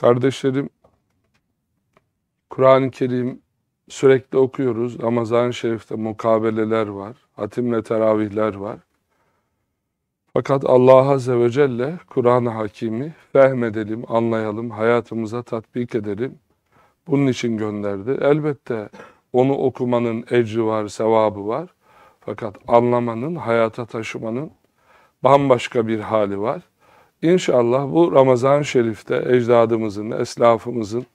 Kardeşlerim, Kur'an-ı Kerim sürekli okuyoruz. Ramazan-ı Şerif'te mukabeleler var, hatimle teravihler var. Fakat Allah Azze ve Celle Kur'an-ı Hakim'i fehmedelim, anlayalım, hayatımıza tatbik edelim. Bunun için gönderdi. Elbette onu okumanın ecri var, sevabı var. Fakat anlamanın, hayata taşımanın bambaşka bir hali var. İnşallah bu ramazan Şerif'te ecdadımızın, eslafımızın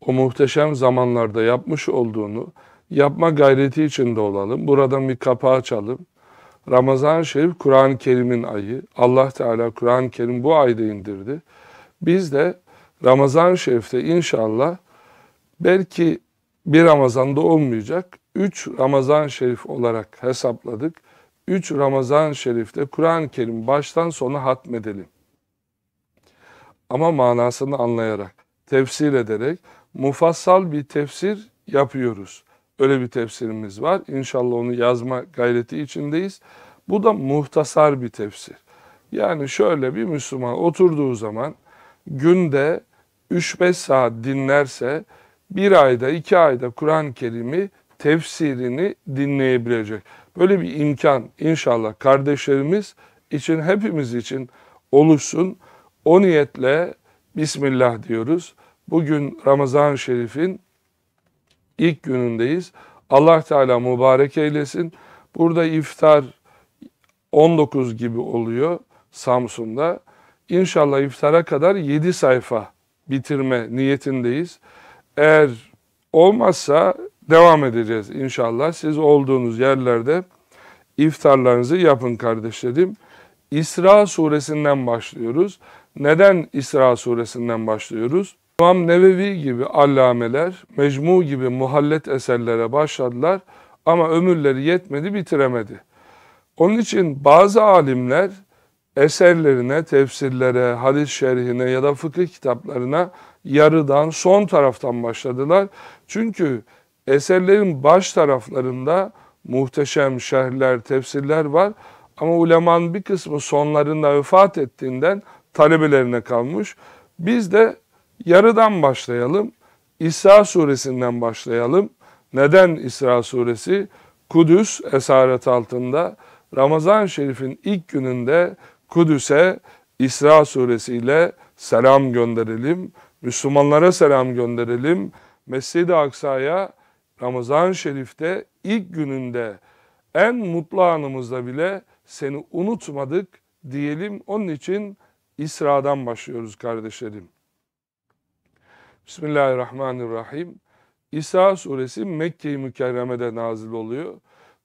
o muhteşem zamanlarda yapmış olduğunu yapma gayreti içinde olalım. Buradan bir kapağı açalım. ramazan Şerif Kur'an-ı Kerim'in ayı. Allah Teala Kur'an-ı Kerim bu ayda indirdi. Biz de ramazan Şerif'te inşallah belki bir Ramazan'da olmayacak, üç ramazan Şerif olarak hesapladık. 3 Ramazan Şerif'te Kur'an-ı Kerim baştan sona hatmedelim. Ama manasını anlayarak, tefsir ederek mufassal bir tefsir yapıyoruz. Öyle bir tefsirimiz var. İnşallah onu yazma gayreti içindeyiz. Bu da muhtasar bir tefsir. Yani şöyle bir Müslüman oturduğu zaman günde 3-5 saat dinlerse bir ayda, iki ayda Kur'an-ı Kerim'i tefsirini dinleyebilecek. Böyle bir imkan inşallah kardeşlerimiz için hepimiz için oluşsun. O niyetle Bismillah diyoruz. Bugün Ramazan-ı Şerif'in ilk günündeyiz. Allah Teala mübarek eylesin. Burada iftar 19 gibi oluyor Samsun'da. İnşallah iftara kadar 7 sayfa bitirme niyetindeyiz. Eğer olmazsa devam edeceğiz inşallah. Siz olduğunuz yerlerde iftarlarınızı yapın kardeşlerim. İsra suresinden başlıyoruz. Neden İsra suresinden başlıyoruz? İmam Nevevi gibi allameler, Mecmu gibi muhallet eserlere başladılar ama ömürleri yetmedi, bitiremedi. Onun için bazı alimler eserlerine, tefsirlere, hadis şerhine ya da fıkıh kitaplarına yarıdan, son taraftan başladılar. Çünkü Eserlerin baş taraflarında muhteşem şerhler, tefsirler var. Ama ulemanın bir kısmı sonlarında vefat ettiğinden talebelerine kalmış. Biz de yarıdan başlayalım. İsra suresinden başlayalım. Neden İsra suresi? Kudüs esaret altında Ramazan Şerif'in ilk gününde Kudüs'e İsra suresiyle selam gönderelim. Müslümanlara selam gönderelim. Mescid-i Aksa'ya ramazan Şerif'te ilk gününde en mutlu anımızda bile seni unutmadık diyelim. Onun için İsra'dan başlıyoruz kardeşlerim. Bismillahirrahmanirrahim. İsa suresi Mekke-i Mükerreme'de nazil oluyor.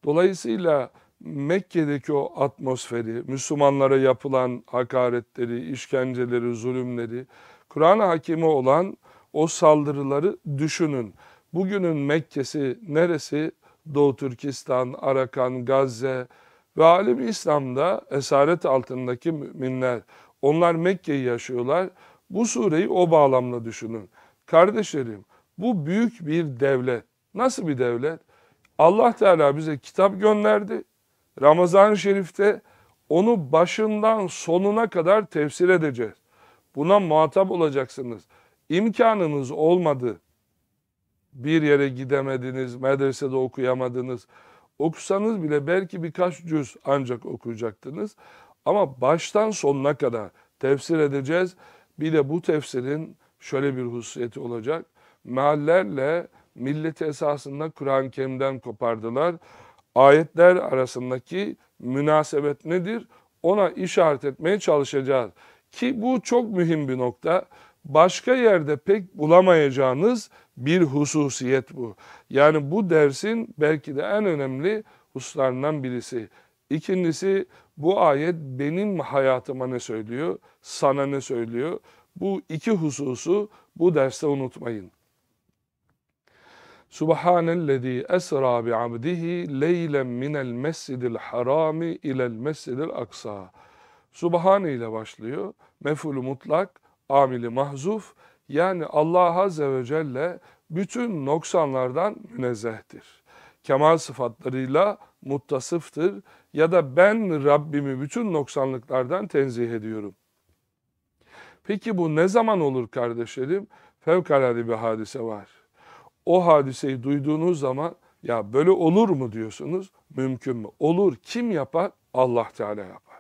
Dolayısıyla Mekke'deki o atmosferi, Müslümanlara yapılan hakaretleri, işkenceleri, zulümleri, Kur'an-ı Hakim'e olan o saldırıları düşünün. Bugünün Mekke'si neresi? Doğu Türkistan, Arakan, Gazze ve alim İslam'da esaret altındaki müminler. Onlar Mekke'yi yaşıyorlar. Bu sureyi o bağlamla düşünün. Kardeşlerim bu büyük bir devlet. Nasıl bir devlet? Allah Teala bize kitap gönderdi. Ramazan-ı Şerif'te onu başından sonuna kadar tefsir edeceğiz. Buna muhatap olacaksınız. İmkanınız olmadı bir yere gidemediniz, medresede okuyamadınız. Okusanız bile belki birkaç cüz ancak okuyacaktınız. Ama baştan sonuna kadar tefsir edeceğiz. Bir de bu tefsirin şöyle bir hususiyeti olacak. Meallerle milleti esasında Kur'an-ı Kerim'den kopardılar. Ayetler arasındaki münasebet nedir? Ona işaret etmeye çalışacağız. Ki bu çok mühim bir nokta. Başka yerde pek bulamayacağınız bir hususiyet bu. Yani bu dersin belki de en önemli hususlarından birisi. İkincisi bu ayet benim hayatıma ne söylüyor, sana ne söylüyor? Bu iki hususu bu derste unutmayın. Subhanellezi esra bi abdihi leylen minel mescidil harami ilel mescidil aksa. Subhane ile başlıyor. Mef'ulü mutlak, amili mahzuf yani Allah Azze ve Celle bütün noksanlardan münezzehtir. Kemal sıfatlarıyla muttasıftır ya da ben Rabbimi bütün noksanlıklardan tenzih ediyorum. Peki bu ne zaman olur kardeşlerim? Fevkalade bir hadise var. O hadiseyi duyduğunuz zaman ya böyle olur mu diyorsunuz? Mümkün mü? Olur. Kim yapar? Allah Teala yapar.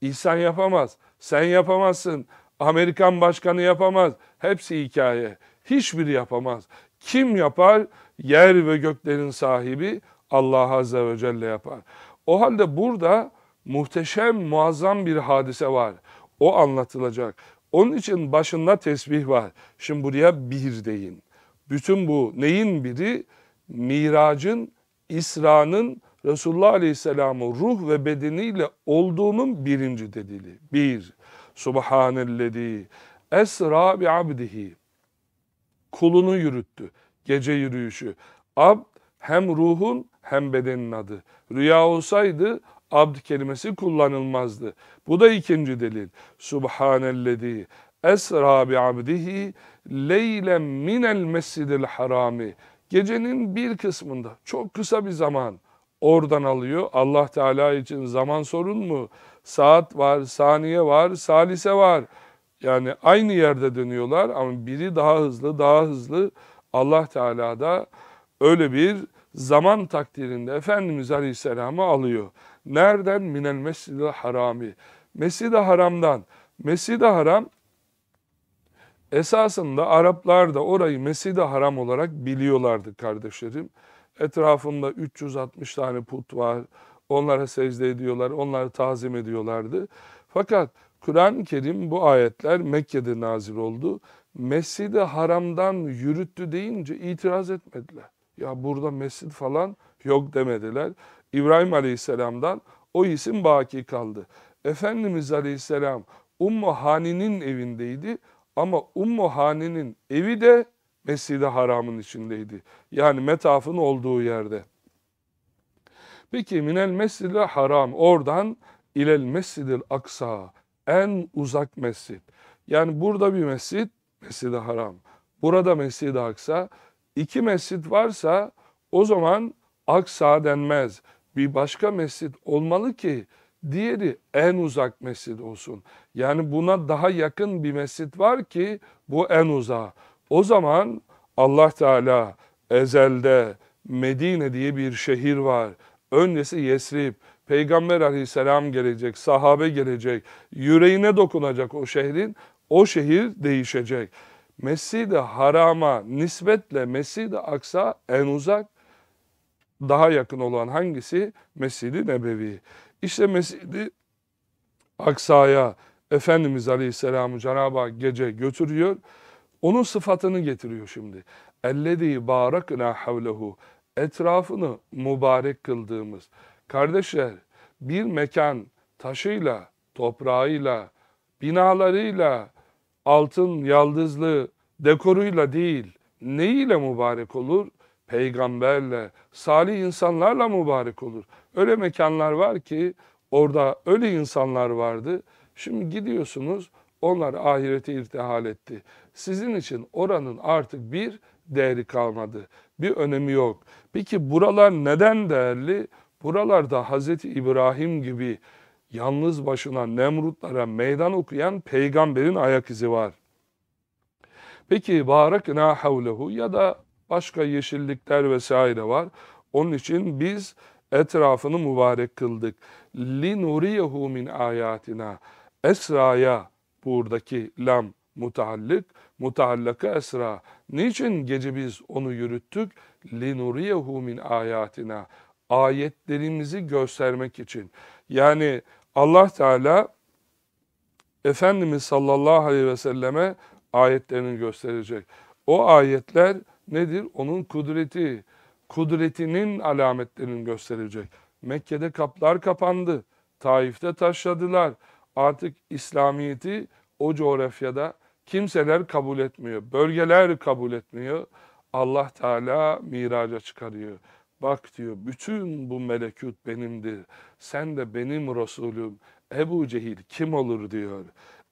İnsan yapamaz. Sen yapamazsın. Amerikan başkanı yapamaz. Hepsi hikaye. Hiçbiri yapamaz. Kim yapar? Yer ve göklerin sahibi Allah Azze ve Celle yapar. O halde burada muhteşem, muazzam bir hadise var. O anlatılacak. Onun için başında tesbih var. Şimdi buraya bir deyin. Bütün bu neyin biri? Miracın, İsra'nın, Resulullah Aleyhisselam'ın ruh ve bedeniyle olduğunun birinci dedili. Bir. Subhanellezi Esra bi abdihi. Kulunu yürüttü. Gece yürüyüşü. Ab hem ruhun hem bedenin adı. Rüya olsaydı abd kelimesi kullanılmazdı. Bu da ikinci delil. Subhanellezi esra bi abdihi leylen minel mescidil harami. Gecenin bir kısmında çok kısa bir zaman oradan alıyor. Allah Teala için zaman sorun mu? Saat var, saniye var, salise var. Yani aynı yerde dönüyorlar ama biri daha hızlı, daha hızlı Allah Teala da öyle bir zaman takdirinde Efendimiz Aleyhisselam'ı alıyor. Nereden? Minel mescid harami. Mescid-i haramdan. Mescid-i haram esasında Araplar da orayı mescid-i haram olarak biliyorlardı kardeşlerim. Etrafında 360 tane put var. Onlara secde ediyorlar, onları tazim ediyorlardı. Fakat Kur'an-ı Kerim bu ayetler Mekke'de nazil oldu. Mescid-i Haram'dan yürüttü deyince itiraz etmediler. Ya burada mescid falan yok demediler. İbrahim Aleyhisselam'dan o isim baki kaldı. Efendimiz Aleyhisselam Ummu Hani'nin evindeydi ama Ummu Hani'nin evi de Mescid-i Haram'ın içindeydi. Yani metafın olduğu yerde. Peki minel mescid haram oradan ilel mescidil aksa en uzak mescit. Yani burada bir mescit, mescid Haram. Burada mescid Aksa. İki mescit varsa o zaman Aksa denmez. Bir başka mescit olmalı ki diğeri en uzak mescit olsun. Yani buna daha yakın bir mescit var ki bu en uzağa. O zaman Allah Teala ezelde Medine diye bir şehir var. Öncesi Yesrib, Peygamber aleyhisselam gelecek, sahabe gelecek, yüreğine dokunacak o şehrin, o şehir değişecek. Mescid-i Haram'a nispetle Mescid-i Aksa en uzak, daha yakın olan hangisi? Mescid-i Nebevi. İşte Mescid-i Aksa'ya Efendimiz Aleyhisselam'ı Cenab-ı Hak gece götürüyor. Onun sıfatını getiriyor şimdi. اَلَّذ۪ي بَارَكْنَا حَوْلَهُ Etrafını mübarek kıldığımız. Kardeşler bir mekan taşıyla, toprağıyla, binalarıyla, altın yaldızlı dekoruyla değil, neyiyle mübarek olur? Peygamberle, salih insanlarla mübarek olur. Öyle mekanlar var ki orada öyle insanlar vardı. Şimdi gidiyorsunuz onlar ahirete irtihal etti. Sizin için oranın artık bir değeri kalmadı. Bir önemi yok. Peki buralar neden değerli? Buralarda Hazreti İbrahim gibi yalnız başına Nemrutlara meydan okuyan peygamberin ayak izi var. Peki barakna havlehu ya da başka yeşillikler vesaire var. Onun için biz etrafını mübarek kıldık. Linuriyehu min ayatina. Esra'ya buradaki lam mutallik, mutallaka esra. Niçin gece biz onu yürüttük? Linuriyehu min ayatina ayetlerimizi göstermek için. Yani Allah Teala Efendimiz sallallahu aleyhi ve selleme ayetlerini gösterecek. O ayetler nedir? Onun kudreti, kudretinin alametlerini gösterecek. Mekke'de kaplar kapandı, Taif'te taşladılar. Artık İslamiyet'i o coğrafyada kimseler kabul etmiyor, bölgeler kabul etmiyor. Allah Teala miraca çıkarıyor. Bak diyor bütün bu melekut benimdir. Sen de benim Resulüm. Ebu Cehil kim olur diyor.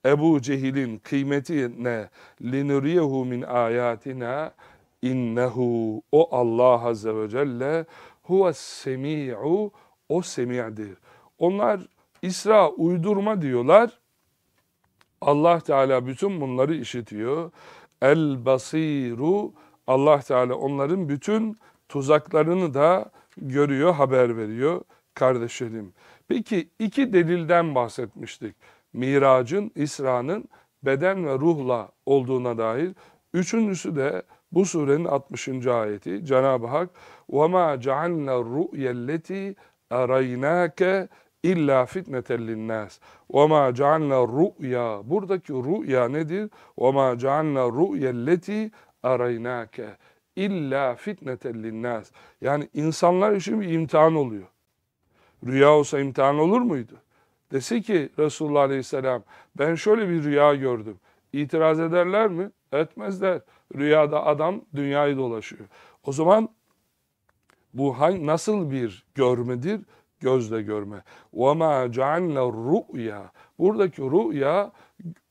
Ebu Cehil'in kıymeti ne? لِنُرِيَهُ min ayatina innehu o Allah Azze ve Celle huve semi'u o semi'dir. Onlar İsra uydurma diyorlar. Allah Teala bütün bunları işitiyor. El basiru Allah Teala onların bütün tuzaklarını da görüyor, haber veriyor kardeşlerim. Peki iki delilden bahsetmiştik. Miracın, İsra'nın beden ve ruhla olduğuna dair. Üçüncüsü de bu surenin 60. ayeti. Cenab-ı Hak وَمَا جَعَلْنَا الرُّؤْيَ الَّتِي اَرَيْنَاكَ İlla fitneten linnas. Ve ma cealna ru'ya. Buradaki ru'ya nedir? Ve ma cealna ru'yelleti araynake. İlla fitneten linnas. Yani insanlar için bir imtihan oluyor. Rüya olsa imtihan olur muydu? Dese ki Resulullah Aleyhisselam ben şöyle bir rüya gördüm. İtiraz ederler mi? Etmezler. Rüyada adam dünyayı dolaşıyor. O zaman bu hangi, nasıl bir görmedir? Gözle görme. وَمَا جَعَلْنَا rüya. Buradaki rüya,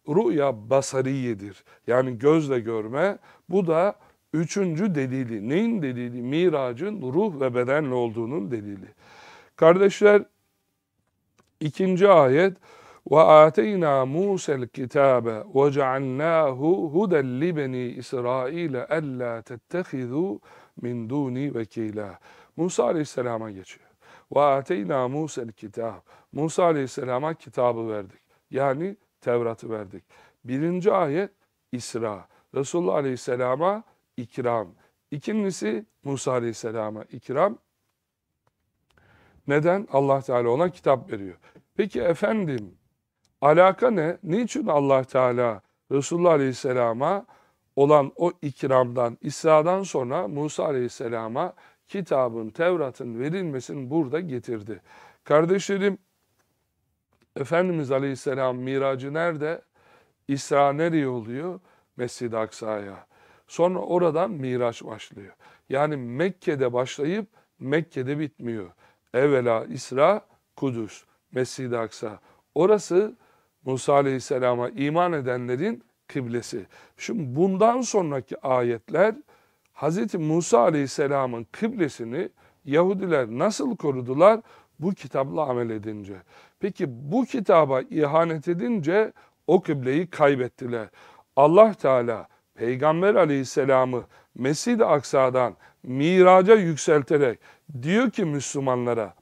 rüya basariyedir. Yani gözle görme. Bu da Üçüncü delili, neyin delili? Miracın ruh ve bedenle olduğunun delili. Kardeşler, ikinci ayet وَآتَيْنَا مُوسَى الْكِتَابَ وَجَعَلْنَاهُ هُدًى لِبَنِي إِسْرَائِيلَ أَلَّا تَتَّخِذُوا مِنْ دُونِي وَكِيلًا Musa Aleyhisselam'a geçiyor. وَآتَيْنَا مُوسَى الْكِتَابَ Musa Aleyhisselam'a kitabı verdik. Yani Tevrat'ı verdik. Birinci ayet İsra. Resulullah Aleyhisselam'a ikram. İkincisi Musa Aleyhisselam'a ikram. Neden? Allah Teala ona kitap veriyor. Peki efendim alaka ne? Niçin Allah Teala Resulullah Aleyhisselam'a olan o ikramdan, İsra'dan sonra Musa Aleyhisselam'a kitabın, Tevrat'ın verilmesini burada getirdi. Kardeşlerim, Efendimiz Aleyhisselam miracı nerede? İsra nereye oluyor? Mescid-i Aksa'ya. Sonra oradan Miraç başlıyor. Yani Mekke'de başlayıp Mekke'de bitmiyor. Evvela İsra, Kudüs, Mescid-i Aksa. Orası Musa Aleyhisselam'a iman edenlerin kıblesi. Şimdi bundan sonraki ayetler Hz. Musa Aleyhisselam'ın kıblesini Yahudiler nasıl korudular? Bu kitapla amel edince. Peki bu kitaba ihanet edince o kıbleyi kaybettiler. Allah Teala Peygamber aleyhisselamı Mescid-i Aksa'dan miraca yükselterek diyor ki Müslümanlara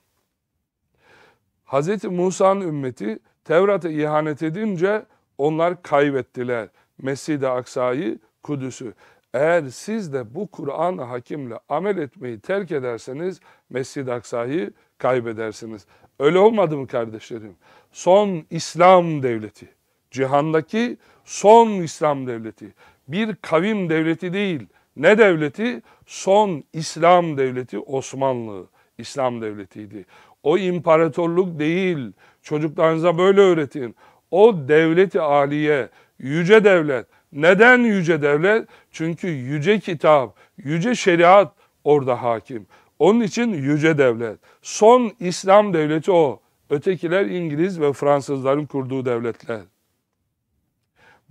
Hz. Musa'nın ümmeti Tevrat'a ihanet edince onlar kaybettiler Mescid-i Aksa'yı, Kudüs'ü. Eğer siz de bu Kur'an hakimle amel etmeyi terk ederseniz Mescid-i Aksa'yı kaybedersiniz. Öyle olmadı mı kardeşlerim? Son İslam devleti, cihandaki son İslam devleti bir kavim devleti değil. Ne devleti? Son İslam devleti Osmanlı İslam devletiydi. O imparatorluk değil. Çocuklarınıza böyle öğretin. O devleti aliye, yüce devlet. Neden yüce devlet? Çünkü yüce kitap, yüce şeriat orada hakim. Onun için yüce devlet. Son İslam devleti o. Ötekiler İngiliz ve Fransızların kurduğu devletler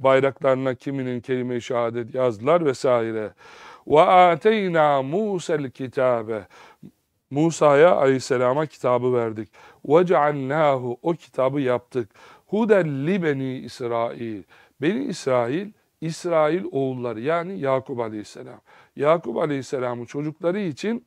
bayraklarına kiminin kelime-i şehadet yazdılar vesaire. Ve ateyna Musa'l kitabe. Musa'ya aleyhisselama kitabı verdik. Ve cealnahu o kitabı yaptık. Huden li beni İsrail. Beni İsrail İsrail oğulları yani Yakup aleyhisselam. Yakup Aleyhisselam'ı çocukları için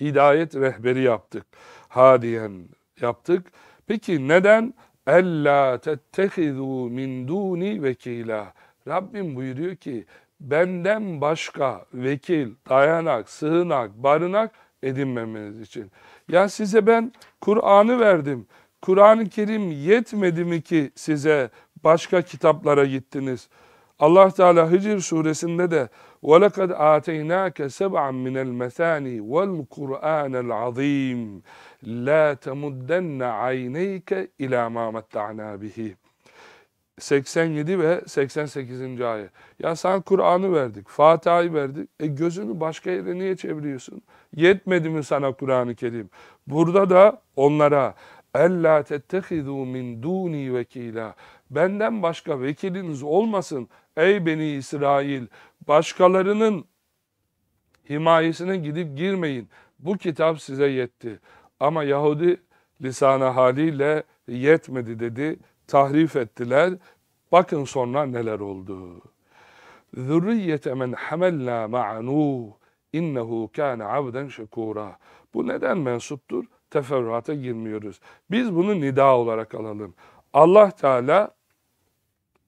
hidayet rehberi yaptık. Hadiyen yaptık. Peki neden? Ella tettehizu min duni vekila. Rabbim buyuruyor ki benden başka vekil, dayanak, sığınak, barınak edinmemeniz için. Ya size ben Kur'an'ı verdim. Kur'an-ı Kerim yetmedi mi ki size başka kitaplara gittiniz? Allah Teala Hicr suresinde de وَلَقَدْ آتَيْنَاكَ سَبْعًا مِنَ الْمَثَانِ وَالْقُرْآنَ الْعَظِيمِ La temuddenne ayneyke ila ma metta'na bihi. 87 ve 88. ayet. Ya sen Kur'an'ı verdik, Fatiha'yı verdik. E gözünü başka yere niye çeviriyorsun? Yetmedi mi sana Kur'an-ı Kerim? Burada da onlara اَلَّا تَتَّخِذُوا مِنْ دُونِي وَكِيلًا Benden başka vekiliniz olmasın ey Beni İsrail. Başkalarının himayesine gidip girmeyin. Bu kitap size yetti. Ama Yahudi lisana haliyle yetmedi dedi. Tahrif ettiler. Bakın sonra neler oldu. Zürriyete men hamellâ ma'nûh innehu kâne abden şekûrâ. Bu neden mensuptur? Teferruata girmiyoruz. Biz bunu nida olarak alalım. Allah Teala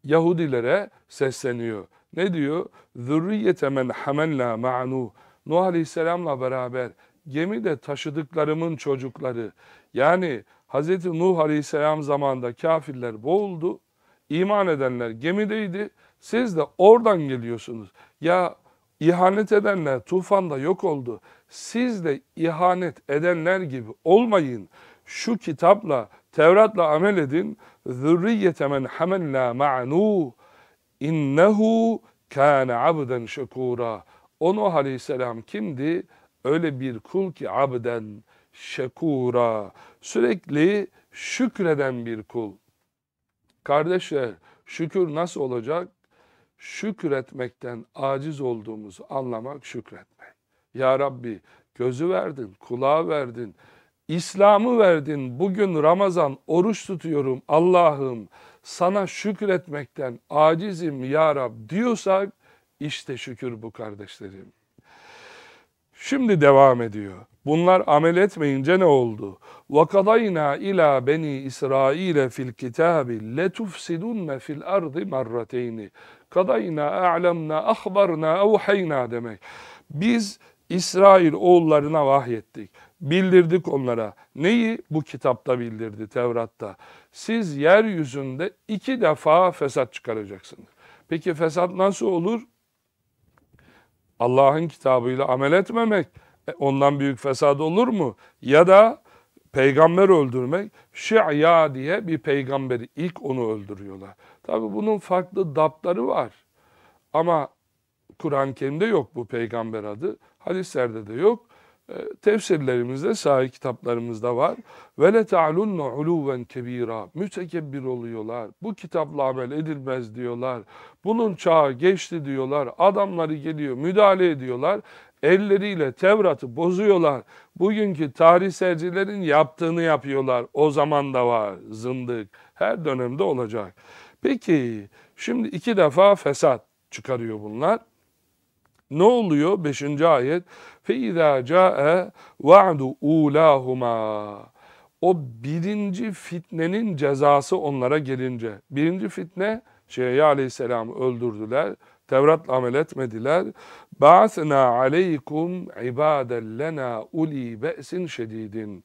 Yahudilere sesleniyor. Ne diyor? Zürriyete men hamellâ ma'nûh. Nuh Aleyhisselam'la beraber gemide taşıdıklarımın çocukları yani Hz. Nuh Aleyhisselam zamanında kafirler boğuldu. İman edenler gemideydi. Siz de oradan geliyorsunuz. Ya ihanet edenler tufanda yok oldu. Siz de ihanet edenler gibi olmayın. Şu kitapla, Tevrat'la amel edin. Zürriyete men hamella ma'nu innehu kâne abden şekûrâ. O Nuh Aleyhisselam kimdi? öyle bir kul ki abden şekura sürekli şükreden bir kul. Kardeşler şükür nasıl olacak? Şükretmekten aciz olduğumuzu anlamak şükretmek. Ya Rabbi gözü verdin, kulağı verdin, İslam'ı verdin. Bugün Ramazan oruç tutuyorum Allah'ım. Sana şükretmekten acizim ya Rab diyorsak işte şükür bu kardeşlerim. Şimdi devam ediyor. Bunlar amel etmeyince ne oldu? وَقَضَيْنَا ila beni İsrail'e فِي الْكِتَابِ لَتُفْسِدُنَّ fil الْأَرْضِ مَرَّتَيْنِ Kadayna, a'lemna, ahbarna, evheyna demek. Biz İsrail oğullarına vahyettik. Bildirdik onlara. Neyi? Bu kitapta bildirdi, Tevrat'ta. Siz yeryüzünde iki defa fesat çıkaracaksınız. Peki fesat nasıl olur? Allah'ın kitabıyla amel etmemek e, ondan büyük fesad olur mu? Ya da peygamber öldürmek Şi'ya diye bir peygamberi ilk onu öldürüyorlar. Tabi bunun farklı dapları var. Ama Kur'an-ı Kerim'de yok bu peygamber adı. Hadislerde de yok. E, tefsirlerimizde, sahih kitaplarımızda var. Ve le ta'lunne uluven kebira. Mütekebbir oluyorlar. Bu kitapla amel edilmez diyorlar. Bunun çağı geçti diyorlar. Adamları geliyor, müdahale ediyorlar. Elleriyle Tevrat'ı bozuyorlar. Bugünkü tarihselcilerin yaptığını yapıyorlar. O zaman da var zındık. Her dönemde olacak. Peki şimdi iki defa fesat çıkarıyor bunlar. Ne oluyor? Beşinci ayet. فَاِذَا جَاءَ وَعْدُ اُولَاهُمَا O birinci fitnenin cezası onlara gelince. Birinci fitne Şeyh Aleyhisselam'ı öldürdüler. Tevrat'la amel etmediler. Ba'sna aleykum ibaden lena uli be'sin şedidin.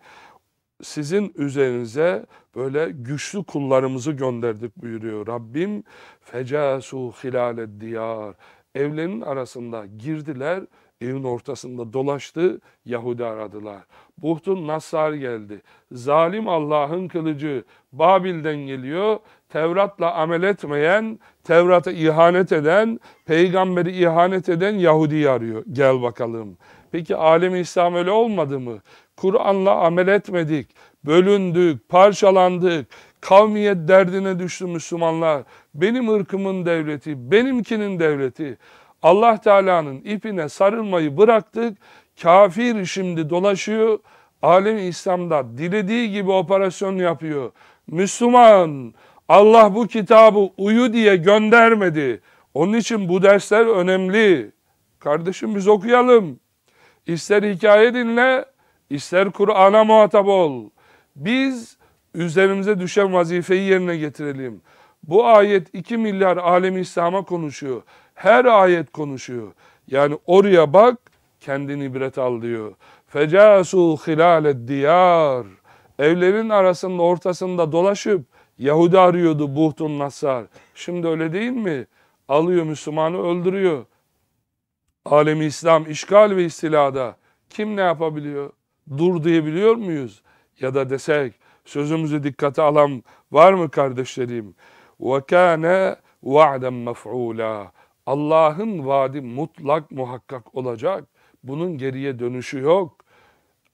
Sizin üzerinize böyle güçlü kullarımızı gönderdik buyuruyor Rabbim. Fecasu hilal diyar. Evlerin arasında girdiler evin ortasında dolaştı, Yahudi aradılar. Buhtun Nasar geldi. Zalim Allah'ın kılıcı Babil'den geliyor. Tevrat'la amel etmeyen, Tevrat'a ihanet eden, peygamberi ihanet eden Yahudi arıyor. Gel bakalım. Peki alemi İslam öyle olmadı mı? Kur'an'la amel etmedik, bölündük, parçalandık, kavmiyet derdine düştü Müslümanlar. Benim ırkımın devleti, benimkinin devleti. Allah Teala'nın ipine sarılmayı bıraktık. Kafir şimdi dolaşıyor. Alem İslam'da dilediği gibi operasyon yapıyor. Müslüman Allah bu kitabı uyu diye göndermedi. Onun için bu dersler önemli. Kardeşim biz okuyalım. İster hikaye dinle, ister Kur'an'a muhatap ol. Biz üzerimize düşen vazifeyi yerine getirelim. Bu ayet 2 milyar alemi İslam'a konuşuyor. Her ayet konuşuyor. Yani oraya bak kendini ibret al diyor. Fecasu hilale diyar. Evlerin arasında ortasında dolaşıp Yahudi arıyordu Buhtun Nasar. Şimdi öyle değil mi? Alıyor Müslümanı öldürüyor. Alemi İslam işgal ve istilada kim ne yapabiliyor? Dur diyebiliyor muyuz? Ya da desek sözümüzü dikkate alan var mı kardeşlerim? وَكَانَ وَعْدًا مَفْعُولًا Allah'ın vaadi mutlak muhakkak olacak. Bunun geriye dönüşü yok.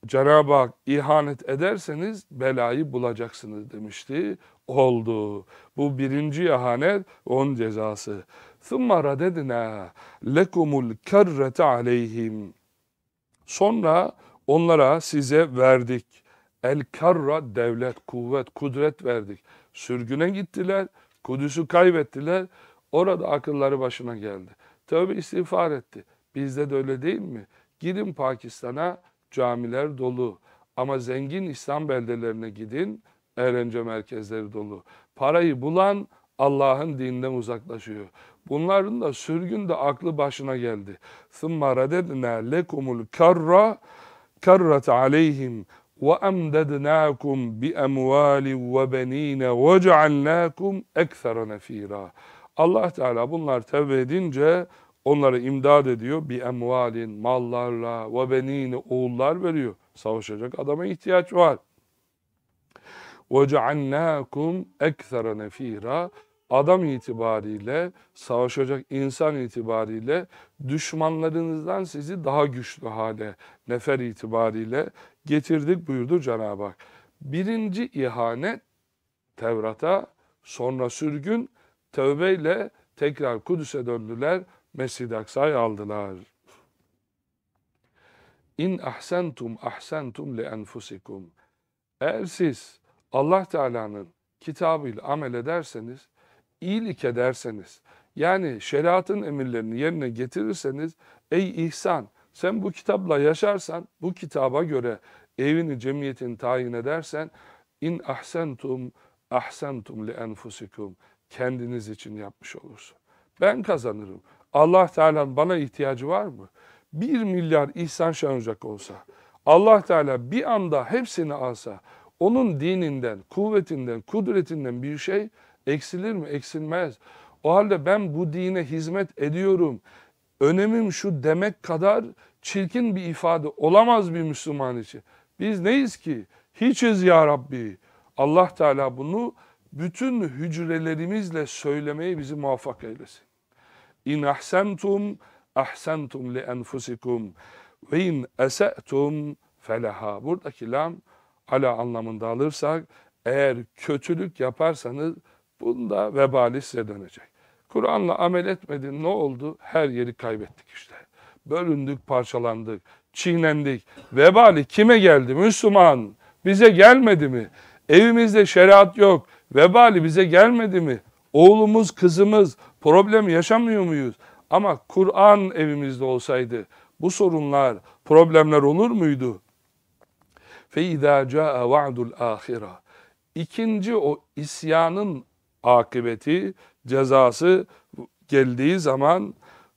Cenab-ı Hak ihanet ederseniz belayı bulacaksınız demişti. Oldu. Bu birinci ihanet onun cezası. ثُمَّ رَدَدْنَا لَكُمُ الْكَرَّةَ عَلَيْهِمْ Sonra onlara size verdik. El karra devlet, kuvvet, kudret verdik. Sürgüne gittiler, Kudüs'ü kaybettiler. Orada akılları başına geldi. Tövbe istiğfar etti. Bizde de öyle değil mi? Gidin Pakistan'a camiler dolu. Ama zengin İslam beldelerine gidin, eğlence merkezleri dolu. Parayı bulan Allah'ın dininden uzaklaşıyor. Bunların da sürgün de aklı başına geldi. ثُمَّ رَدَدْنَا لَكُمُ الْكَرَّ كَرَّتْ عَلَيْهِمْ وَأَمْدَدْنَاكُمْ بِأَمْوَالٍ وَبَن۪ينَ وَجَعَلْنَاكُمْ اَكْثَرَ نَف۪يرًا Allah Teala bunlar tevbe edince onları imdad ediyor. bir emvalin, mallarla ve benini, oğullar veriyor. Savaşacak adama ihtiyaç var. وَجَعَلْنَاكُمْ اَكْثَرَ nefira Adam itibariyle, savaşacak insan itibariyle düşmanlarınızdan sizi daha güçlü hale, nefer itibariyle getirdik buyurdu Cenab-ı Hak. Birinci ihanet Tevrat'a, sonra sürgün, tövbeyle tekrar Kudüs'e döndüler, Mescid-i Aksa'yı aldılar. İn ahsentum ahsentum li enfusikum. Eğer siz Allah Teala'nın kitabıyla amel ederseniz, iyilik ederseniz, yani şeriatın emirlerini yerine getirirseniz, ey ihsan, sen bu kitapla yaşarsan, bu kitaba göre evini, cemiyetin tayin edersen, in ahsentum ahsentum li enfusikum kendiniz için yapmış olursun. Ben kazanırım. Allah Teala bana ihtiyacı var mı? Bir milyar ihsan şanacak olsa, Allah Teala bir anda hepsini alsa, onun dininden, kuvvetinden, kudretinden bir şey eksilir mi? Eksilmez. O halde ben bu dine hizmet ediyorum. Önemim şu demek kadar çirkin bir ifade olamaz bir Müslüman için. Biz neyiz ki? Hiçiz ya Rabbi. Allah Teala bunu bütün hücrelerimizle söylemeyi bizi muvaffak eylesin. İn ahsentum ahsentum li enfusikum ve in ese'tum feleha. Buradaki lam ala anlamında alırsak eğer kötülük yaparsanız bunda vebali size dönecek. Kur'an'la amel etmedin ne oldu? Her yeri kaybettik işte. Bölündük, parçalandık, çiğnendik. Vebali kime geldi? Müslüman. Bize gelmedi mi? Evimizde şeriat yok. Vebali bize gelmedi mi? Oğlumuz, kızımız problem yaşamıyor muyuz? Ama Kur'an evimizde olsaydı bu sorunlar, problemler olur muydu? فَاِذَا جَاءَ وَعْدُ الْآخِرَةِ İkinci o isyanın akıbeti, cezası geldiği zaman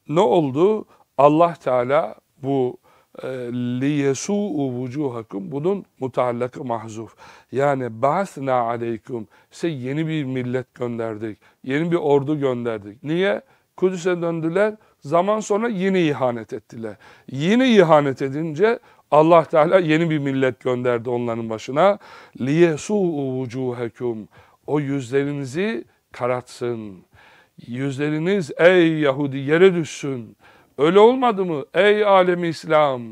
ne oldu? Allah Teala bu ee, لِيَسُوءُ vucuhakum bunun mutallakı mahzuf. Yani ba'sna aleykum size yeni bir millet gönderdik. Yeni bir ordu gönderdik. Niye? Kudüs'e döndüler. Zaman sonra yine ihanet ettiler. Yine ihanet edince Allah Teala yeni bir millet gönderdi onların başına. لِيَسُوءُ vucuhakum o yüzlerinizi karatsın, Yüzleriniz ey Yahudi yere düşsün Öyle olmadı mı? Ey alemi İslam!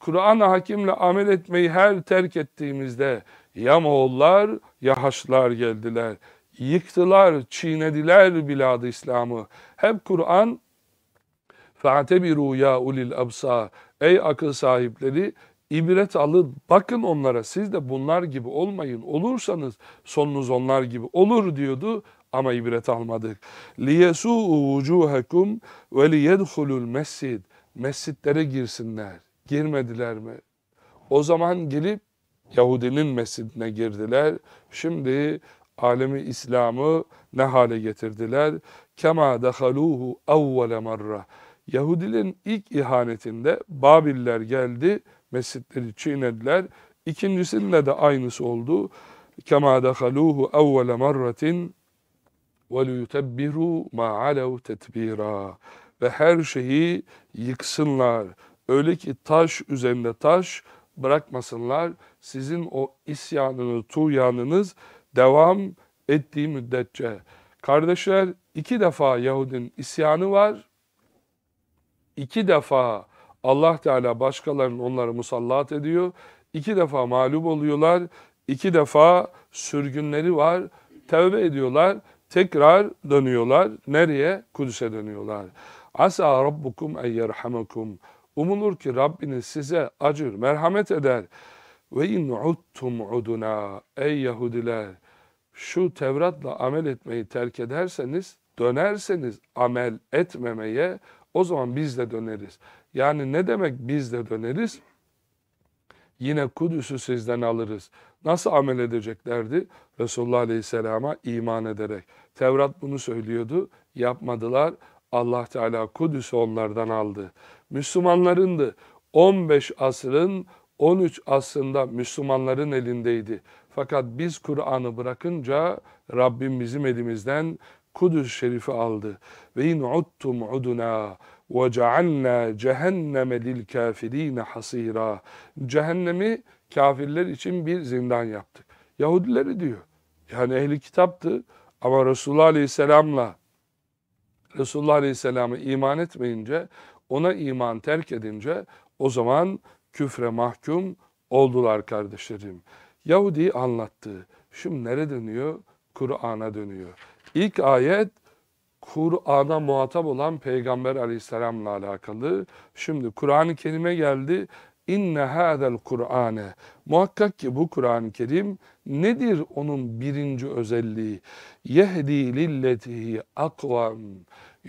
Kur'an-ı Hakim'le amel etmeyi her terk ettiğimizde ya Moğollar ya Haçlılar geldiler. Yıktılar, çiğnediler biladı İslam'ı. Hep Kur'an فَاَتَبِرُوا ya ulil absa Ey akıl sahipleri ibret alın. Bakın onlara siz de bunlar gibi olmayın. Olursanız sonunuz onlar gibi olur diyordu ama ibret almadık. لِيَسُوا وُجُوهَكُمْ وَلِيَدْخُلُوا Mescid, Mescitlere girsinler. Girmediler mi? O zaman gelip Yahudinin mescidine girdiler. Şimdi alemi İslam'ı ne hale getirdiler? Kema dehaluhu evvele marra. Yahudilerin ilk ihanetinde Babiller geldi, mescitleri çiğnediler. İkincisinde de aynısı oldu. Kema dehaluhu evvele marratin وَلْيُتَبِّرُوا مَا عَلَوْ تَتْبِيرًا Ve her şeyi yıksınlar. Öyle ki taş üzerinde taş bırakmasınlar. Sizin o isyanınız, tuğyanınız devam ettiği müddetçe. Kardeşler iki defa Yahud'un isyanı var. İki defa Allah Teala başkalarının onları musallat ediyor. İki defa mağlup oluyorlar. İki defa sürgünleri var. Tevbe ediyorlar Tekrar dönüyorlar. Nereye? Kudüs'e dönüyorlar. Asa rabbukum en yerhamekum. Umulur ki Rabbiniz size acır, merhamet eder. Ve in uttum uduna. Ey Yahudiler! Şu Tevrat'la amel etmeyi terk ederseniz, dönerseniz amel etmemeye o zaman biz de döneriz. Yani ne demek biz de döneriz? Yine Kudüs'ü sizden alırız. Nasıl amel edeceklerdi? Resulullah Aleyhisselam'a iman ederek. Tevrat bunu söylüyordu. Yapmadılar. Allah Teala Kudüs'ü onlardan aldı. Müslümanlarındı. 15 asrın 13 aslında Müslümanların elindeydi. Fakat biz Kur'an'ı bırakınca Rabbim bizim elimizden Kudüs Şerif'i aldı. Ve in uttum uduna ve cealna cehenneme lil kafirine hasira. Cehennemi kafirler için bir zindan yaptık. Yahudileri diyor. Yani ehli kitaptı ama Resulullah Aleyhisselam'la Resulullah Aleyhisselam'a iman etmeyince, ona iman terk edince o zaman küfre mahkum oldular kardeşlerim. Yahudi anlattı. Şimdi nereye dönüyor? Kur'an'a dönüyor. İlk ayet Kur'an'a muhatap olan Peygamber aleyhisselamla alakalı. Şimdi Kur'an-ı Kerim'e geldi. İnne hadel Kur'ane. Muhakkak ki bu Kur'an-ı Kerim nedir onun birinci özelliği? Yehdi lilletihi akvam.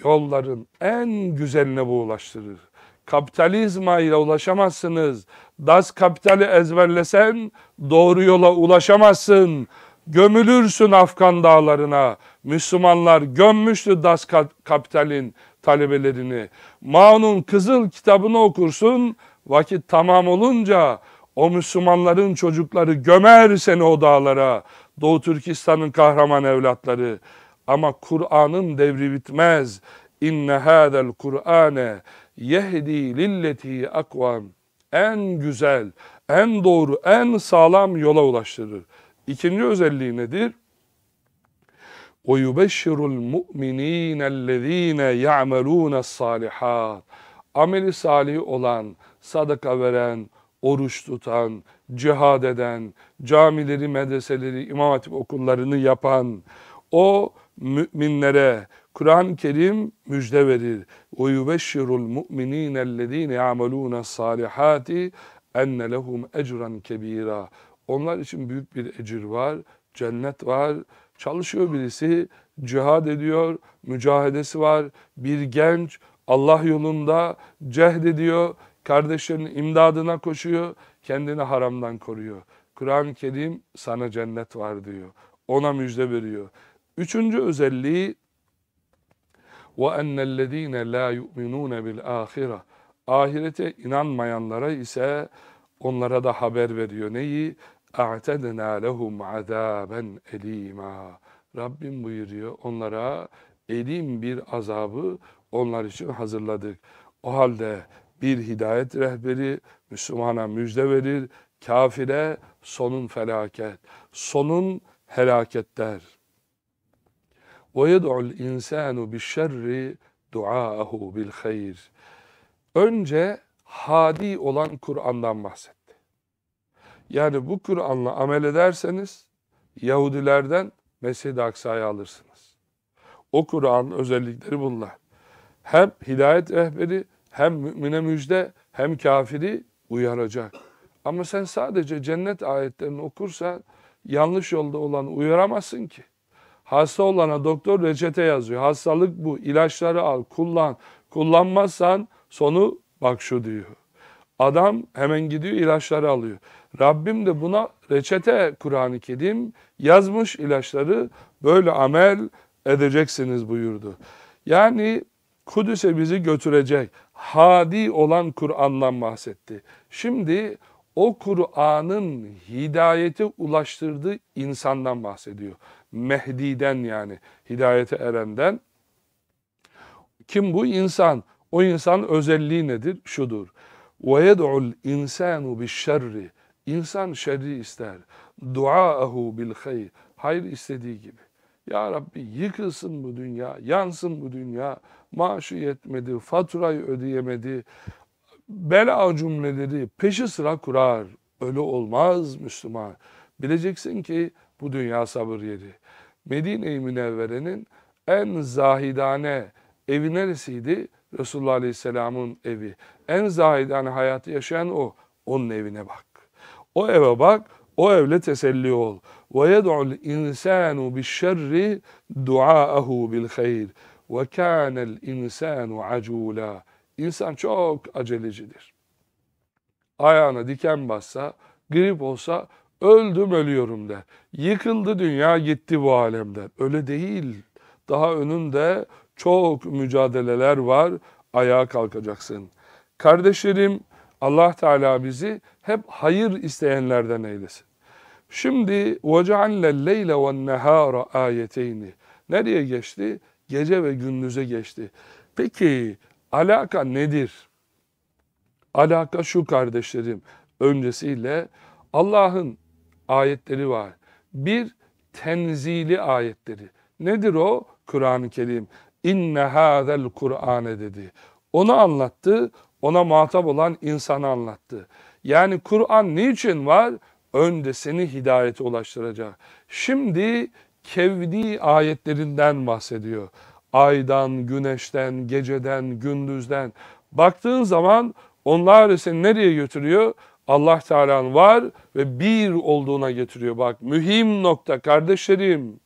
Yolların en güzeline bu ulaştırır. Kapitalizma ile ulaşamazsınız. Das kapitali ezberlesen doğru yola ulaşamazsın gömülürsün Afgan dağlarına. Müslümanlar gömmüştü Das Kapital'in talebelerini. Mao'nun Kızıl kitabını okursun, vakit tamam olunca o Müslümanların çocukları gömer seni o dağlara. Doğu Türkistan'ın kahraman evlatları. Ama Kur'an'ın devri bitmez. İnne hadel Kur'ane yehdi lilleti akvam. En güzel, en doğru, en sağlam yola ulaştırır. İkinci özelliği nedir? وَيُبَشِّرُ الْمُؤْمِن۪ينَ الَّذ۪ينَ يَعْمَلُونَ الصَّالِحَاتِ Ameli salih olan, sadaka veren, oruç tutan, cihad eden, camileri, medreseleri, imam hatip okullarını yapan, o müminlere Kur'an-ı Kerim müjde verir. وَيُبَشِّرُ الْمُؤْمِن۪ينَ الَّذ۪ينَ يَعْمَلُونَ الصَّالِحَاتِ enne lehum ecran kebira. Onlar için büyük bir ecir var, cennet var. Çalışıyor birisi, cihad ediyor, mücahedesi var. Bir genç Allah yolunda cehd ediyor, kardeşlerinin imdadına koşuyor, kendini haramdan koruyor. Kur'an-ı Kerim sana cennet var diyor. Ona müjde veriyor. Üçüncü özelliği وَاَنَّ الَّذ۪ينَ لَا يُؤْمِنُونَ بِالْآخِرَةِ Ahirete inanmayanlara ise onlara da haber veriyor. Neyi? اَعْتَدْنَا لَهُمْ عَذَابًا اَل۪يمًا Rabbim buyuruyor onlara elim bir azabı onlar için hazırladık. O halde bir hidayet rehberi Müslümana müjde verir, kafire sonun felaket, sonun helaketler. وَيَدْعُ الْاِنْسَانُ بِالشَّرِّ دُعَاءَهُ بِالْخَيْرِ Önce hadi olan Kur'an'dan bahset. Yani bu Kur'an'la amel ederseniz Yahudilerden Mescid-i Aksa'yı alırsınız. O Kur'an'ın özellikleri bunlar. Hem hidayet rehberi hem mümine müjde hem kafiri uyaracak. Ama sen sadece cennet ayetlerini okursan yanlış yolda olanı uyaramazsın ki. Hasta olana doktor reçete yazıyor. Hastalık bu. ilaçları al, kullan. Kullanmazsan sonu bak şu diyor. Adam hemen gidiyor ilaçları alıyor. Rabbim de buna reçete Kur'an-ı Kerim yazmış ilaçları böyle amel edeceksiniz buyurdu. Yani Kudüs'e bizi götürecek hadi olan Kur'an'dan bahsetti. Şimdi o Kur'an'ın hidayeti ulaştırdığı insandan bahsediyor. Mehdi'den yani hidayete erenden. Kim bu insan? O insanın özelliği nedir? Şudur. وَيَدْعُ الْاِنْسَانُ بِالشَّرِّ İnsan şerri ister. دُعَاءَهُ بِالْخَيْرِ Hayır istediği gibi. Ya Rabbi yıkılsın bu dünya, yansın bu dünya, maaşı yetmedi, faturayı ödeyemedi, bela cümleleri peşi sıra kurar. ölü olmaz Müslüman. Bileceksin ki bu dünya sabır yeri. Medine-i Münevvere'nin en zahidane evi neresiydi? Resulullah Aleyhisselam'ın evi. En zahidane hani hayatı yaşayan o. Onun evine bak. O eve bak. O evle teselli ol. Ve insanu وَيَدْعُ الْاِنْسَانُ bil دُعَاءَهُ Ve وَكَانَ insanu عَجُولًا İnsan çok acelecidir. Ayağına diken bassa, grip olsa öldüm ölüyorum der. Yıkıldı dünya gitti bu alemden. Öyle değil. Daha önünde çok mücadeleler var. Ayağa kalkacaksın. Kardeşlerim Allah Teala bizi hep hayır isteyenlerden eylesin. Şimdi وَجَعَلَّ اللَّيْلَ وَالنَّهَارَ آيَتَيْنِ Nereye geçti? Gece ve gündüze geçti. Peki alaka nedir? Alaka şu kardeşlerim. Öncesiyle Allah'ın ayetleri var. Bir, tenzili ayetleri. Nedir o? Kur'an-ı Kerim inne hazel Kur'an'e dedi. Onu anlattı, ona muhatap olan insanı anlattı. Yani Kur'an niçin var? Önce seni hidayete ulaştıracak. Şimdi kevni ayetlerinden bahsediyor. Aydan, güneşten, geceden, gündüzden. Baktığın zaman onlar seni nereye götürüyor? Allah Teala'nın var ve bir olduğuna getiriyor. Bak mühim nokta kardeşlerim.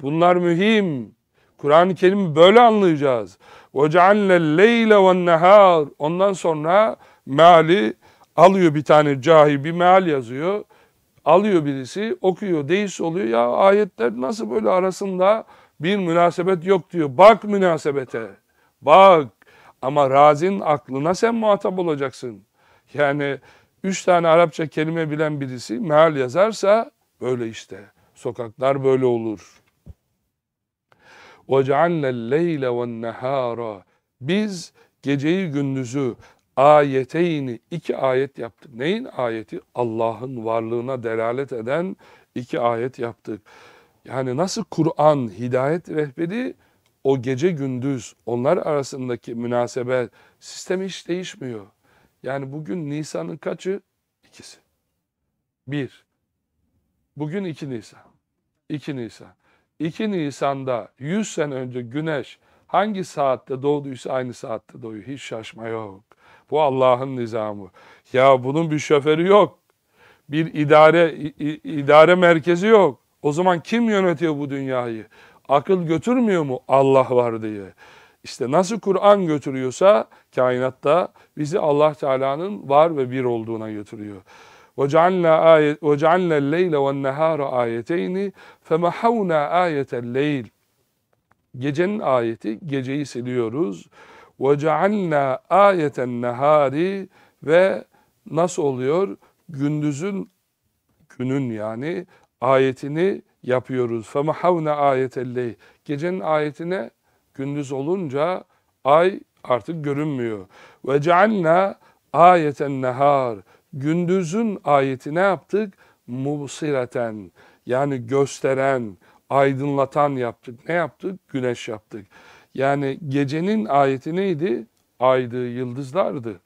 Bunlar mühim. Kur'an-ı Kerim'i böyle anlayacağız. وَجَعَلْنَا الْلَيْلَ وَالنَّهَارِ Ondan sonra meali alıyor bir tane cahil bir meal yazıyor. Alıyor birisi okuyor deist oluyor. Ya ayetler nasıl böyle arasında bir münasebet yok diyor. Bak münasebete bak ama razin aklına sen muhatap olacaksın. Yani üç tane Arapça kelime bilen birisi meal yazarsa böyle işte sokaklar böyle olur. وَجَعَلْنَا اللَّيْلَ وَالنَّهَارَ Biz geceyi gündüzü ayeteyni iki ayet yaptık. Neyin ayeti? Allah'ın varlığına delalet eden iki ayet yaptık. Yani nasıl Kur'an hidayet rehberi o gece gündüz onlar arasındaki münasebet sistemi hiç değişmiyor. Yani bugün Nisan'ın kaçı? İkisi. Bir. Bugün iki Nisan. 2 Nisan. 2 Nisan'da 100 sene önce güneş hangi saatte doğduysa aynı saatte doğuyor. Hiç şaşma yok. Bu Allah'ın nizamı. Ya bunun bir şoförü yok. Bir idare idare merkezi yok. O zaman kim yönetiyor bu dünyayı? Akıl götürmüyor mu Allah var diye? İşte nasıl Kur'an götürüyorsa kainatta bizi Allah Teala'nın var ve bir olduğuna götürüyor. وجعلنا آية وجعلنا الليل والنهار آيتين فمحونا آية الليل gecenin ayeti geceyi siliyoruz ve cealna ayeten nehari ve nasıl oluyor gündüzün günün yani ayetini yapıyoruz femahavna ayetelley gecenin ayetine gündüz olunca ay artık görünmüyor ve cealna ayeten nehar gündüzün ayeti ne yaptık? Mubsireten yani gösteren, aydınlatan yaptık. Ne yaptık? Güneş yaptık. Yani gecenin ayeti neydi? Aydı, yıldızlardı.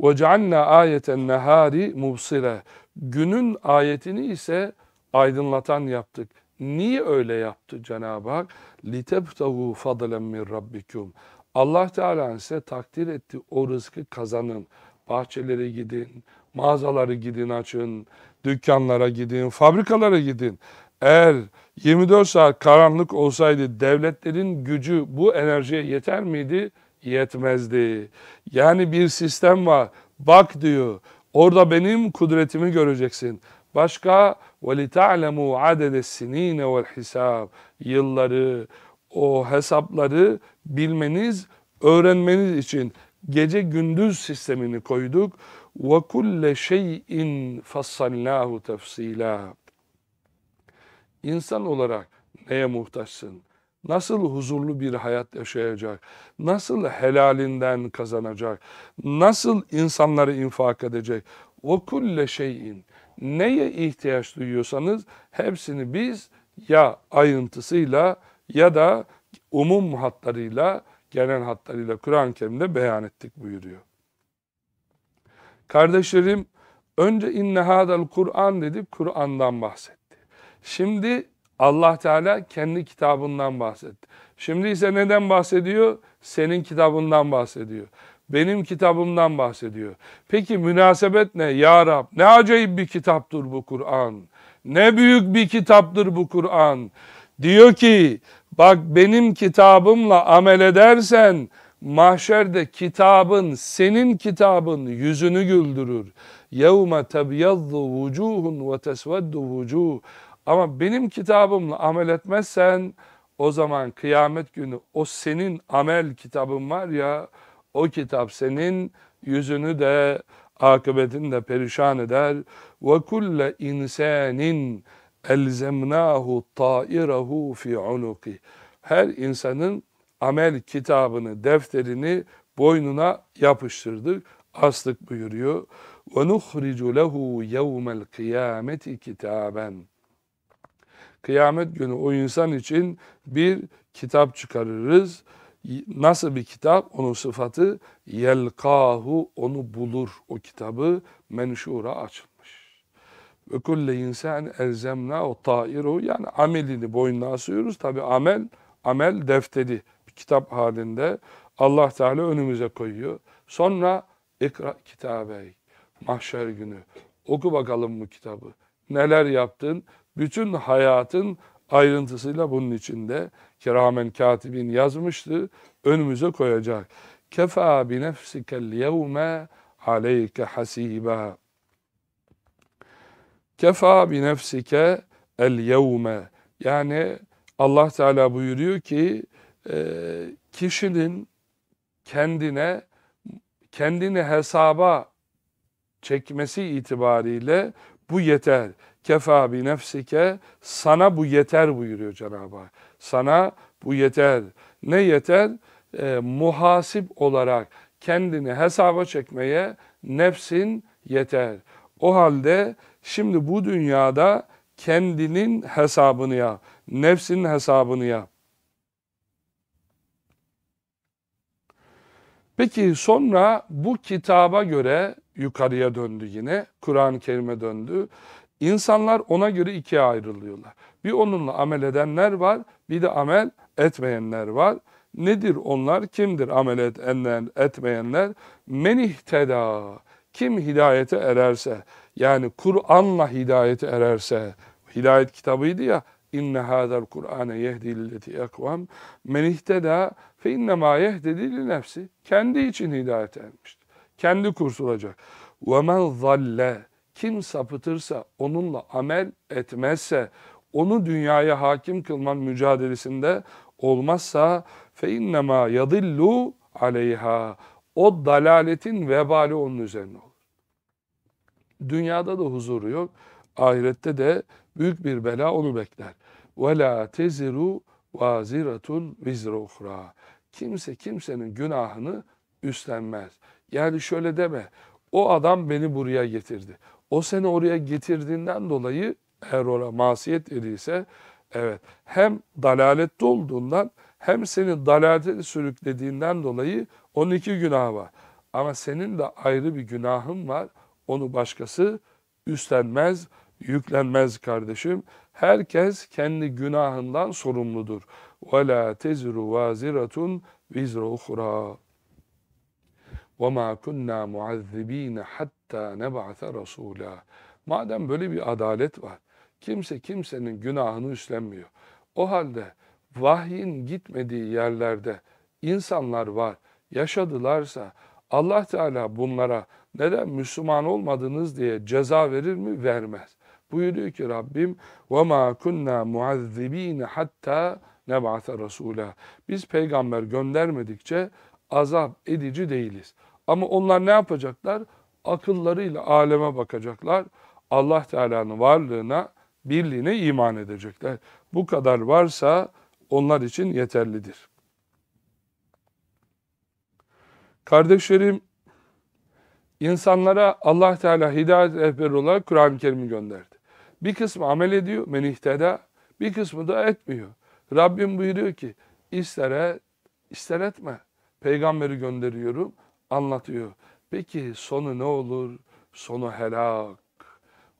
وَجَعَلْنَا آيَةً nehari مُبْصِرَ Günün ayetini ise aydınlatan yaptık. Niye öyle yaptı Cenab-ı Hak? لِتَبْتَغُوا فَضَلًا مِنْ رَبِّكُمْ Allah Teala size takdir etti o rızkı kazanın. Bahçelere gidin, mağazaları gidin açın, dükkanlara gidin, fabrikalara gidin. Eğer 24 saat karanlık olsaydı devletlerin gücü bu enerjiye yeter miydi? Yetmezdi. Yani bir sistem var. Bak diyor. Orada benim kudretimi göreceksin. Başka وَلِتَعْلَمُوا عَدَدَ السِّن۪ينَ وَالْحِسَابِ Yılları, o hesapları bilmeniz, öğrenmeniz için gece gündüz sistemini koyduk. Ve kulle şeyin fassalnahu tefsila. İnsan olarak neye muhtaçsın? Nasıl huzurlu bir hayat yaşayacak? Nasıl helalinden kazanacak? Nasıl insanları infak edecek? Ve kulle şeyin. Neye ihtiyaç duyuyorsanız hepsini biz ya ayrıntısıyla ya da umum hatlarıyla gelen hatlarıyla Kur'an-ı Kerim'de beyan ettik buyuruyor. Kardeşlerim önce inne hadal Kur'an dedi Kur'an'dan bahsetti. Şimdi Allah Teala kendi kitabından bahsetti. Şimdi ise neden bahsediyor? Senin kitabından bahsediyor. Benim kitabımdan bahsediyor. Peki münasebet ne? Ya Rab ne acayip bir kitaptır bu Kur'an. Ne büyük bir kitaptır bu Kur'an. Diyor ki Bak benim kitabımla amel edersen mahşerde kitabın senin kitabın yüzünü güldürür. Yevme tebyazzu vucuhun ve tesveddu vucuh. Ama benim kitabımla amel etmezsen o zaman kıyamet günü o senin amel kitabın var ya o kitap senin yüzünü de akıbetini de perişan eder. Ve kulle insanin elzemnahu ta'irahu fi unuki. Her insanın amel kitabını, defterini boynuna yapıştırdık. Aslık buyuruyor. Ve nuhricu lehu yevmel kıyameti kitaben. Kıyamet günü o insan için bir kitap çıkarırız. Nasıl bir kitap? Onun sıfatı yelkahu onu bulur o kitabı menşura açılır. Ve kulle insan elzemna o tairu yani amelini boynuna asıyoruz. Tabi amel, amel defteri bir kitap halinde Allah Teala önümüze koyuyor. Sonra ikra kitabey mahşer günü oku bakalım bu kitabı. Neler yaptın? Bütün hayatın ayrıntısıyla bunun içinde kiramen katibin yazmıştı. Önümüze koyacak. Kefa bi nefsikel yevme aleyke hasiba. Kefa bi nefsike el yevme. Yani Allah Teala buyuruyor ki e, kişinin kendine kendini hesaba çekmesi itibariyle bu yeter. Kefa bi nefsike sana bu yeter buyuruyor Cenab-ı Hak. Sana bu yeter. Ne yeter? E, muhasip olarak kendini hesaba çekmeye nefsin yeter. O halde şimdi bu dünyada kendinin hesabını yap. Nefsinin hesabını yap. Peki sonra bu kitaba göre yukarıya döndü yine. Kur'an-ı Kerim'e döndü. İnsanlar ona göre ikiye ayrılıyorlar. Bir onunla amel edenler var, bir de amel etmeyenler var. Nedir onlar? Kimdir amel edenler, etmeyenler? Menihteda. Kim hidayete ererse yani Kur'an'la hidayete ererse hidayet kitabıydı ya inne hadal Kur'ane yehdi lilleti ekvam men ihteda fe innema yehdedi li nefsi kendi için hidayet ermiştir. Kendi kursulacak. Ve men zalle kim sapıtırsa onunla amel etmezse onu dünyaya hakim kılman mücadelesinde olmazsa fe innema yadillu aleyha o dalaletin vebali onun üzerine Dünyada da huzuru yok. Ahirette de büyük bir bela onu bekler. وَلَا teziru vaziratun vizra uhra. Kimse kimsenin günahını üstlenmez. Yani şöyle deme. O adam beni buraya getirdi. O seni oraya getirdiğinden dolayı eğer ona masiyet ediyse, evet hem dalalette olduğundan hem seni dalalete sürüklediğinden dolayı 12 günah var. Ama senin de ayrı bir günahın var. Onu başkası üstlenmez, yüklenmez kardeşim. Herkes kendi günahından sorumludur. وَلَا تَزِرُ وَازِرَةٌ وِزْرَ اُخْرَى وَمَا كُنَّا مُعَذِّب۪ينَ حَتَّى نَبَعْثَ رَسُولًا Madem böyle bir adalet var, kimse kimsenin günahını üstlenmiyor. O halde vahyin gitmediği yerlerde insanlar var, yaşadılarsa Allah Teala bunlara neden? Müslüman olmadınız diye ceza verir mi? Vermez. Buyuruyor ki Rabbim وَمَا كُنَّا مُعَذِّب۪ينَ hatta neb'ate Resul'a. Biz peygamber göndermedikçe azap edici değiliz. Ama onlar ne yapacaklar? Akıllarıyla aleme bakacaklar. Allah Teala'nın varlığına, birliğine iman edecekler. Bu kadar varsa onlar için yeterlidir. Kardeşlerim İnsanlara Allah Teala hidayet rehberi olarak Kur'an-ı Kerim'i gönderdi. Bir kısmı amel ediyor, menihtede, bir kısmı da etmiyor. Rabbim buyuruyor ki, ister et, ister etme. Peygamberi gönderiyorum, anlatıyor. Peki sonu ne olur? Sonu helak.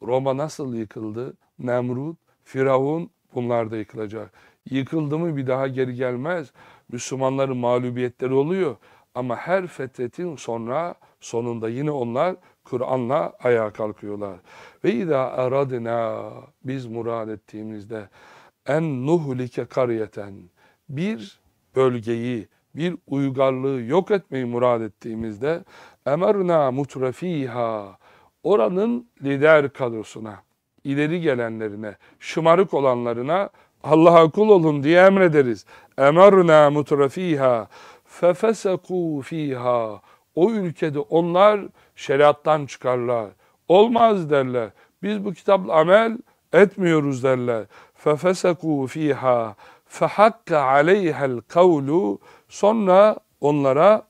Roma nasıl yıkıldı? Nemrut, Firavun bunlar da yıkılacak. Yıkıldı mı bir daha geri gelmez. Müslümanların mağlubiyetleri oluyor. Ama her fetretin sonra Sonunda yine onlar Kur'an'la ayağa kalkıyorlar. Ve idâ eradina biz murad ettiğimizde en nuhlike kariyeten bir bölgeyi, bir uygarlığı yok etmeyi murad ettiğimizde emerna mutrafiha oranın lider kadrosuna, ileri gelenlerine, şımarık olanlarına Allah'a kul olun diye emrederiz. Emerna mutrafiha fefeseku fiha o ülkede onlar şeriattan çıkarlar. Olmaz derler. Biz bu kitapla amel etmiyoruz derler. فَفَسَكُوا fiha فَحَكَّ عَلَيْهَا الْقَوْلُ Sonra onlara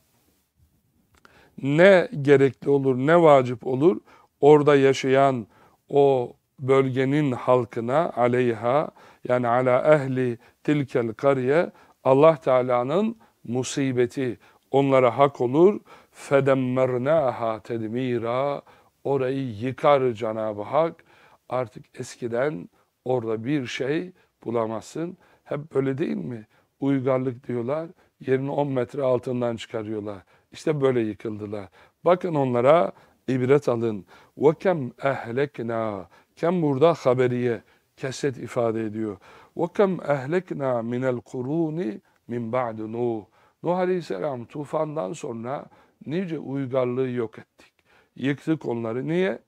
ne gerekli olur, ne vacip olur, orada yaşayan o bölgenin halkına aleyha yani ala ehli tilkel kariye Allah Teala'nın musibeti onlara hak olur. فَدَمَّرْنَاهَا تَدْم۪يرًا Orayı yıkar Cenab-ı Hak. Artık eskiden orada bir şey bulamazsın. Hep böyle değil mi? Uygarlık diyorlar. Yerini 10 metre altından çıkarıyorlar. İşte böyle yıkıldılar. Bakın onlara ibret alın. وَكَمْ اَهْلَكْنَا Kem burada haberiye, keset ifade ediyor. وَكَمْ اَهْلَكْنَا مِنَ الْقُرُونِ min ba'du Nuh. Nuh Aleyhisselam tufandan sonra nice uygarlığı yok ettik. Yıktık onları. Niye?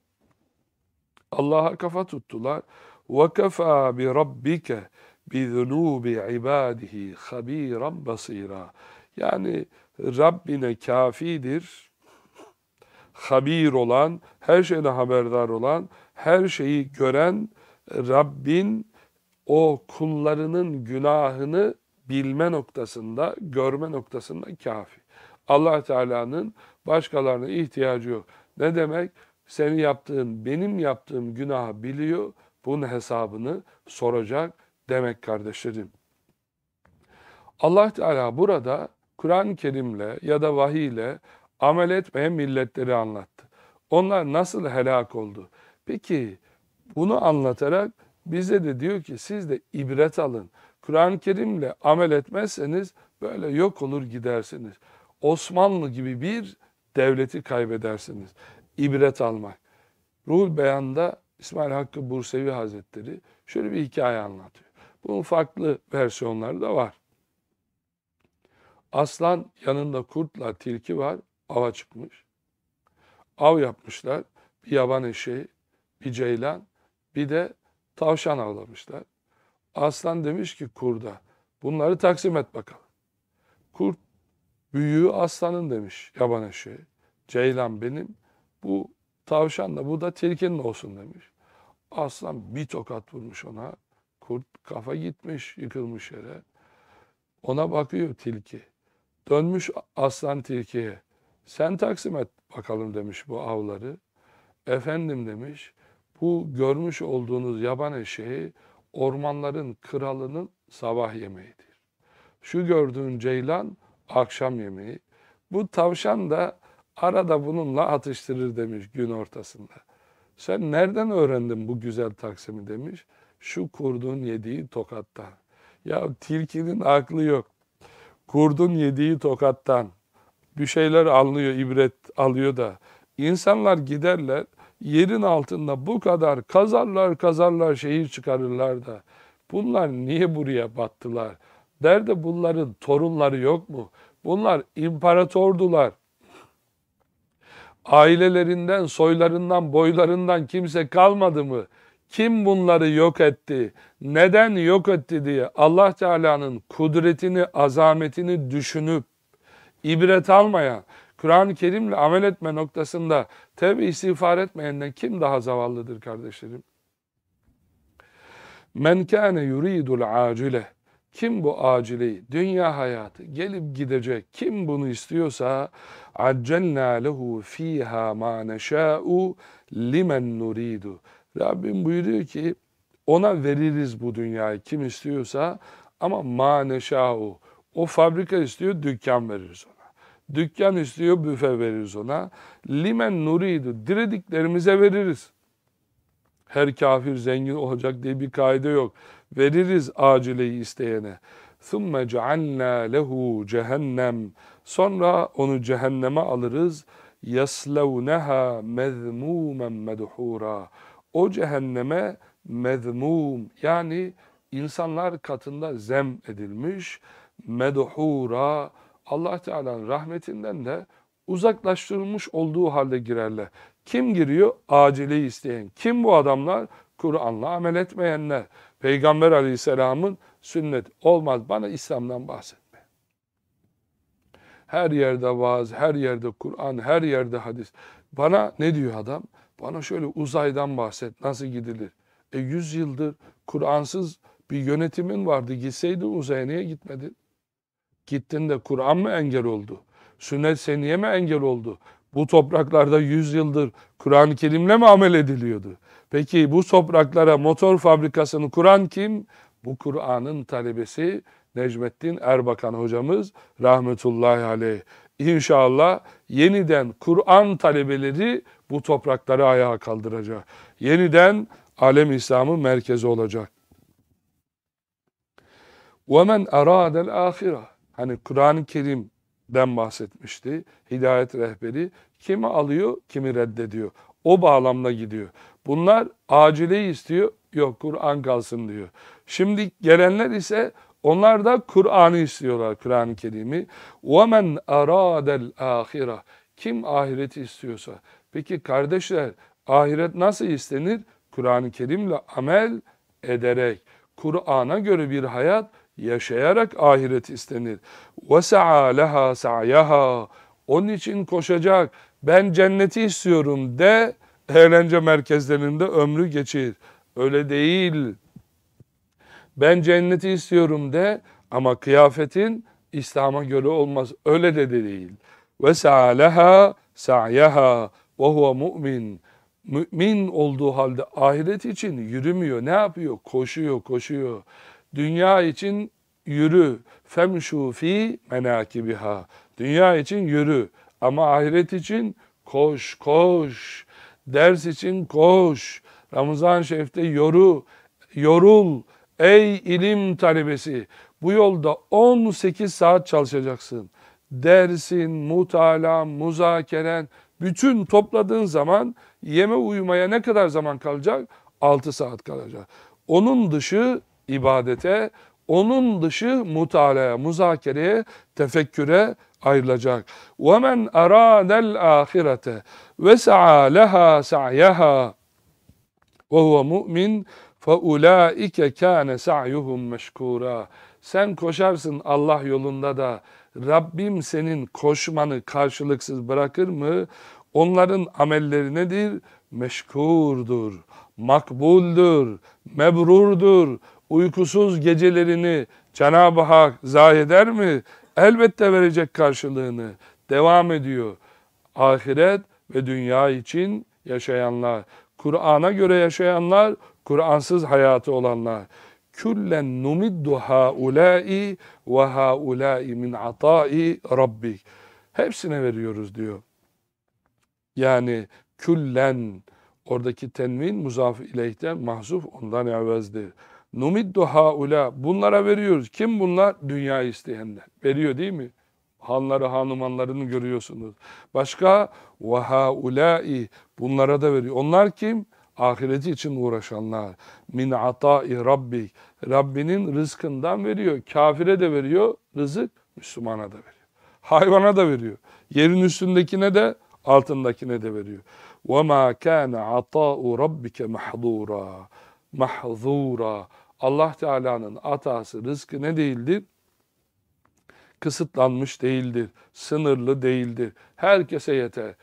Allah'a kafa tuttular. وَكَفَى بِرَبِّكَ بِذُنُوبِ عِبَادِهِ خَب۪يرًا بَص۪يرًا Yani Rabbine kafidir, habir olan, her şeyden haberdar olan, her şeyi gören Rabbin o kullarının günahını bilme noktasında, görme noktasında kafi. Allah Teala'nın başkalarına ihtiyacı yok. Ne demek? Senin yaptığın, benim yaptığım günahı biliyor. Bunun hesabını soracak demek kardeşlerim. Allah Teala burada Kur'an-ı Kerim'le ya da vahiyle amel etmeyen milletleri anlattı. Onlar nasıl helak oldu? Peki bunu anlatarak bize de diyor ki siz de ibret alın. Kur'an-ı Kerim'le amel etmezseniz böyle yok olur gidersiniz. Osmanlı gibi bir devleti kaybedersiniz. İbret almak. Ruhul Beyan'da İsmail Hakkı Bursevi Hazretleri şöyle bir hikaye anlatıyor. Bunun farklı versiyonları da var. Aslan yanında kurtla tilki var. Ava çıkmış. Av yapmışlar. Bir yaban eşeği, bir ceylan, bir de tavşan avlamışlar. Aslan demiş ki kurda bunları taksim et bakalım. Kurt Büyüğü aslanın demiş yaban eşeği. Ceylan benim, bu tavşanla bu da tilkinin olsun demiş. Aslan bir tokat vurmuş ona. Kurt kafa gitmiş, yıkılmış yere. Ona bakıyor tilki. Dönmüş aslan tilkiye. Sen taksim et bakalım demiş bu avları. Efendim demiş, bu görmüş olduğunuz yaban eşeği ormanların kralının sabah yemeğidir. Şu gördüğün ceylan akşam yemeği. Bu tavşan da arada bununla atıştırır demiş gün ortasında. Sen nereden öğrendin bu güzel Taksim'i demiş. Şu kurdun yediği tokattan. Ya tilkinin aklı yok. Kurdun yediği tokattan. Bir şeyler anlıyor, ibret alıyor da. İnsanlar giderler, yerin altında bu kadar kazarlar kazarlar şehir çıkarırlar da. Bunlar niye buraya battılar? Nerede bunların torunları yok mu? Bunlar imparatordular. Ailelerinden, soylarından, boylarından kimse kalmadı mı? Kim bunları yok etti? Neden yok etti diye Allah Teala'nın kudretini, azametini düşünüp ibret almayan, Kur'an-ı Kerim'le amel etme noktasında tevbe istiğfar etmeyenden kim daha zavallıdır kardeşlerim? Men kâne yuridul acile kim bu acili dünya hayatı gelip gidecek kim bunu istiyorsa accelna lehu fiha ma neşa'u limen nuridu. Rabbim buyuruyor ki ona veririz bu dünyayı kim istiyorsa ama ma neşa'u. O fabrika istiyor dükkan veririz ona. Dükkan istiyor büfe veririz ona. Limen nuridu. Dilediklerimize veririz. Her kafir zengin olacak diye bir kaide yok veririz acileyi isteyene. ثُمَّ جَعَلْنَا لَهُ cehennem. Sonra onu cehenneme alırız. يَسْلَوْنَهَا مَذْمُومًا مَدْحُورًا O cehenneme mezmum yani insanlar katında zem edilmiş medhura Allah Teala'nın rahmetinden de uzaklaştırılmış olduğu halde girerler. Kim giriyor? Acili isteyen. Kim bu adamlar? Kur'an'la amel etmeyenler. Peygamber aleyhisselamın sünnet olmaz. Bana İslam'dan bahsetme. Her yerde vaaz, her yerde Kur'an, her yerde hadis. Bana ne diyor adam? Bana şöyle uzaydan bahset, nasıl gidilir? E 100 yıldır Kur'ansız bir yönetimin vardı. Gitseydi uzaya niye gitmedin? Gittin de Kur'an mı engel oldu? Sünnet seniye mi engel oldu? Bu topraklarda 100 yıldır Kur'an-ı Kerim'le mi amel ediliyordu? Peki bu topraklara motor fabrikasını kuran kim? Bu Kur'an'ın talebesi Necmettin Erbakan hocamız rahmetullahi aleyh. İnşallah yeniden Kur'an talebeleri bu toprakları ayağa kaldıracak. Yeniden alem İslam'ın merkezi olacak. وَمَنْ اَرَادَ الْآخِرَةِ Hani Kur'an-ı Kerim'den bahsetmişti. Hidayet rehberi kimi alıyor, kimi reddediyor. O bağlamda gidiyor. Bunlar acile istiyor. Yok Kur'an kalsın diyor. Şimdi gelenler ise onlar da Kur'an'ı istiyorlar Kur'an-ı Kerim'i. وَمَنْ اَرَادَ الْآخِرَةِ Kim ahireti istiyorsa. Peki kardeşler ahiret nasıl istenir? Kur'an-ı Kerim'le amel ederek. Kur'an'a göre bir hayat yaşayarak ahiret istenir. وَسَعَى لَهَا سَعْيَهَا Onun için koşacak, ben cenneti istiyorum de eğlence merkezlerinde ömrü geçir. Öyle değil. Ben cenneti istiyorum de ama kıyafetin İslam'a göre olmaz. Öyle de değil. Ve sa'leha sa'yaha ve huve mu'min. Mümin olduğu halde ahiret için yürümüyor. Ne yapıyor? Koşuyor, koşuyor. Dünya için yürü. Femşu fi menakibiha. Dünya için yürü. Ama ahiret için koş koş, ders için koş, Ramazan Şerif'te yoru, yorul ey ilim talebesi. Bu yolda 18 saat çalışacaksın. Dersin, mutalan, muzakeren bütün topladığın zaman yeme uyumaya ne kadar zaman kalacak? 6 saat kalacak. Onun dışı ibadete, onun dışı mutalaya, muzakereye, tefekküre ayrılacak. وَمَنْ أَرَادَ الْآخِرَةَ وَسَعَى لَهَا سَعْيَهَا وَهُوَ مُؤْمِنْ فَاُولَٰئِكَ كَانَ سَعْيُهُمْ مَشْكُورًا Sen koşarsın Allah yolunda da Rabbim senin koşmanı karşılıksız bırakır mı? Onların amelleri nedir? Meşkurdur, makbuldur, mebrurdur. Uykusuz gecelerini Cenab-ı Hak zayi eder mi? elbette verecek karşılığını. Devam ediyor. Ahiret ve dünya için yaşayanlar, Kur'an'a göre yaşayanlar, Kur'ansız hayatı olanlar. Küllen numiddu haulâi ve haulâi min atâi rabbik. Hepsine veriyoruz diyor. Yani küllen oradaki tenvin muzaf ileyhten mahzuf ondan evvezdir. Numiddu haula bunlara veriyoruz. Kim bunlar? Dünya isteyenler. Veriyor değil mi? Hanları, hanumanlarını görüyorsunuz. Başka ve haulai bunlara da veriyor. Onlar kim? Ahireti için uğraşanlar. Min atai rabbi, Rabbinin rızkından veriyor. Kafire de veriyor. Rızık Müslümana da veriyor. Hayvana da veriyor. Yerin üstündekine de altındakine de veriyor. وَمَا كَانَ عَطَاءُ رَبِّكَ مَحْضُورًا mahzura. Allah Teala'nın atası, rızkı ne değildir? Kısıtlanmış değildir, sınırlı değildir. Herkese yeter.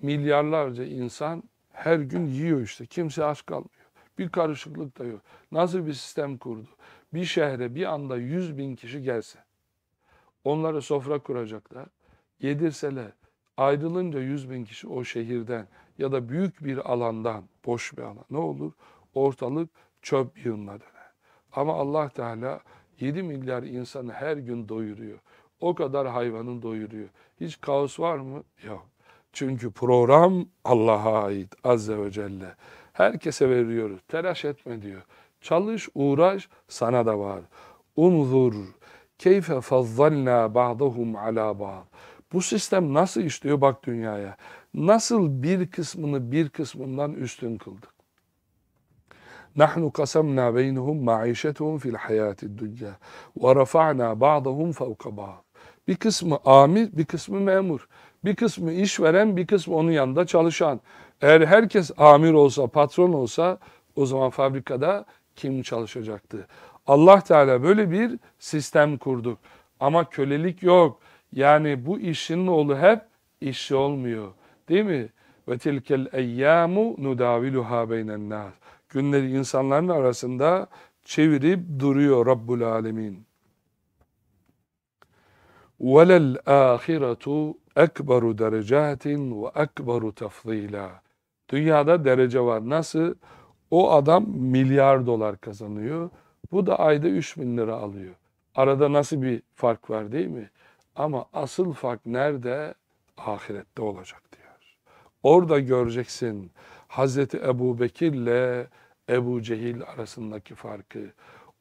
Milyarlarca insan her gün yiyor işte. Kimse aç kalmıyor. Bir karışıklık da yok. Nasıl bir sistem kurdu? Bir şehre bir anda yüz bin kişi gelse, onlara sofra kuracaklar, yedirseler, ayrılınca yüz bin kişi o şehirden ya da büyük bir alandan, boş bir alan ne olur? ortalık çöp yığınına döner. Ama Allah Teala 7 milyar insanı her gün doyuruyor. O kadar hayvanın doyuruyor. Hiç kaos var mı? Yok. Çünkü program Allah'a ait Azze ve Celle. Herkese veriyoruz. Telaş etme diyor. Çalış, uğraş sana da var. Unzur keyfe fazzalna ba'dahum ala ba'd. Bu sistem nasıl işliyor bak dünyaya. Nasıl bir kısmını bir kısmından üstün kıldık. نحن قسمنا بينهم معيشتهم في الحياة الدنيا ورفعنا بعضهم فوق بعض bir kısmı amir, bir kısmı memur. Bir kısmı işveren, bir kısmı onun yanında çalışan. Eğer herkes amir olsa, patron olsa o zaman fabrikada kim çalışacaktı? Allah Teala böyle bir sistem kurdu. Ama kölelik yok. Yani bu işin oğlu hep işçi olmuyor. Değil mi? Ve tilkel eyyamu nudaviluha beynen nas günleri insanların arasında çevirip duruyor Rabbul Alemin. وَلَلْ ahiretu ekberu derecatin ve ekberu tefzila. Dünyada derece var. Nasıl? O adam milyar dolar kazanıyor. Bu da ayda 3 bin lira alıyor. Arada nasıl bir fark var değil mi? Ama asıl fark nerede? Ahirette olacak diyor. Orada göreceksin Hazreti Ebu Bekir'le Ebu Cehil arasındaki farkı.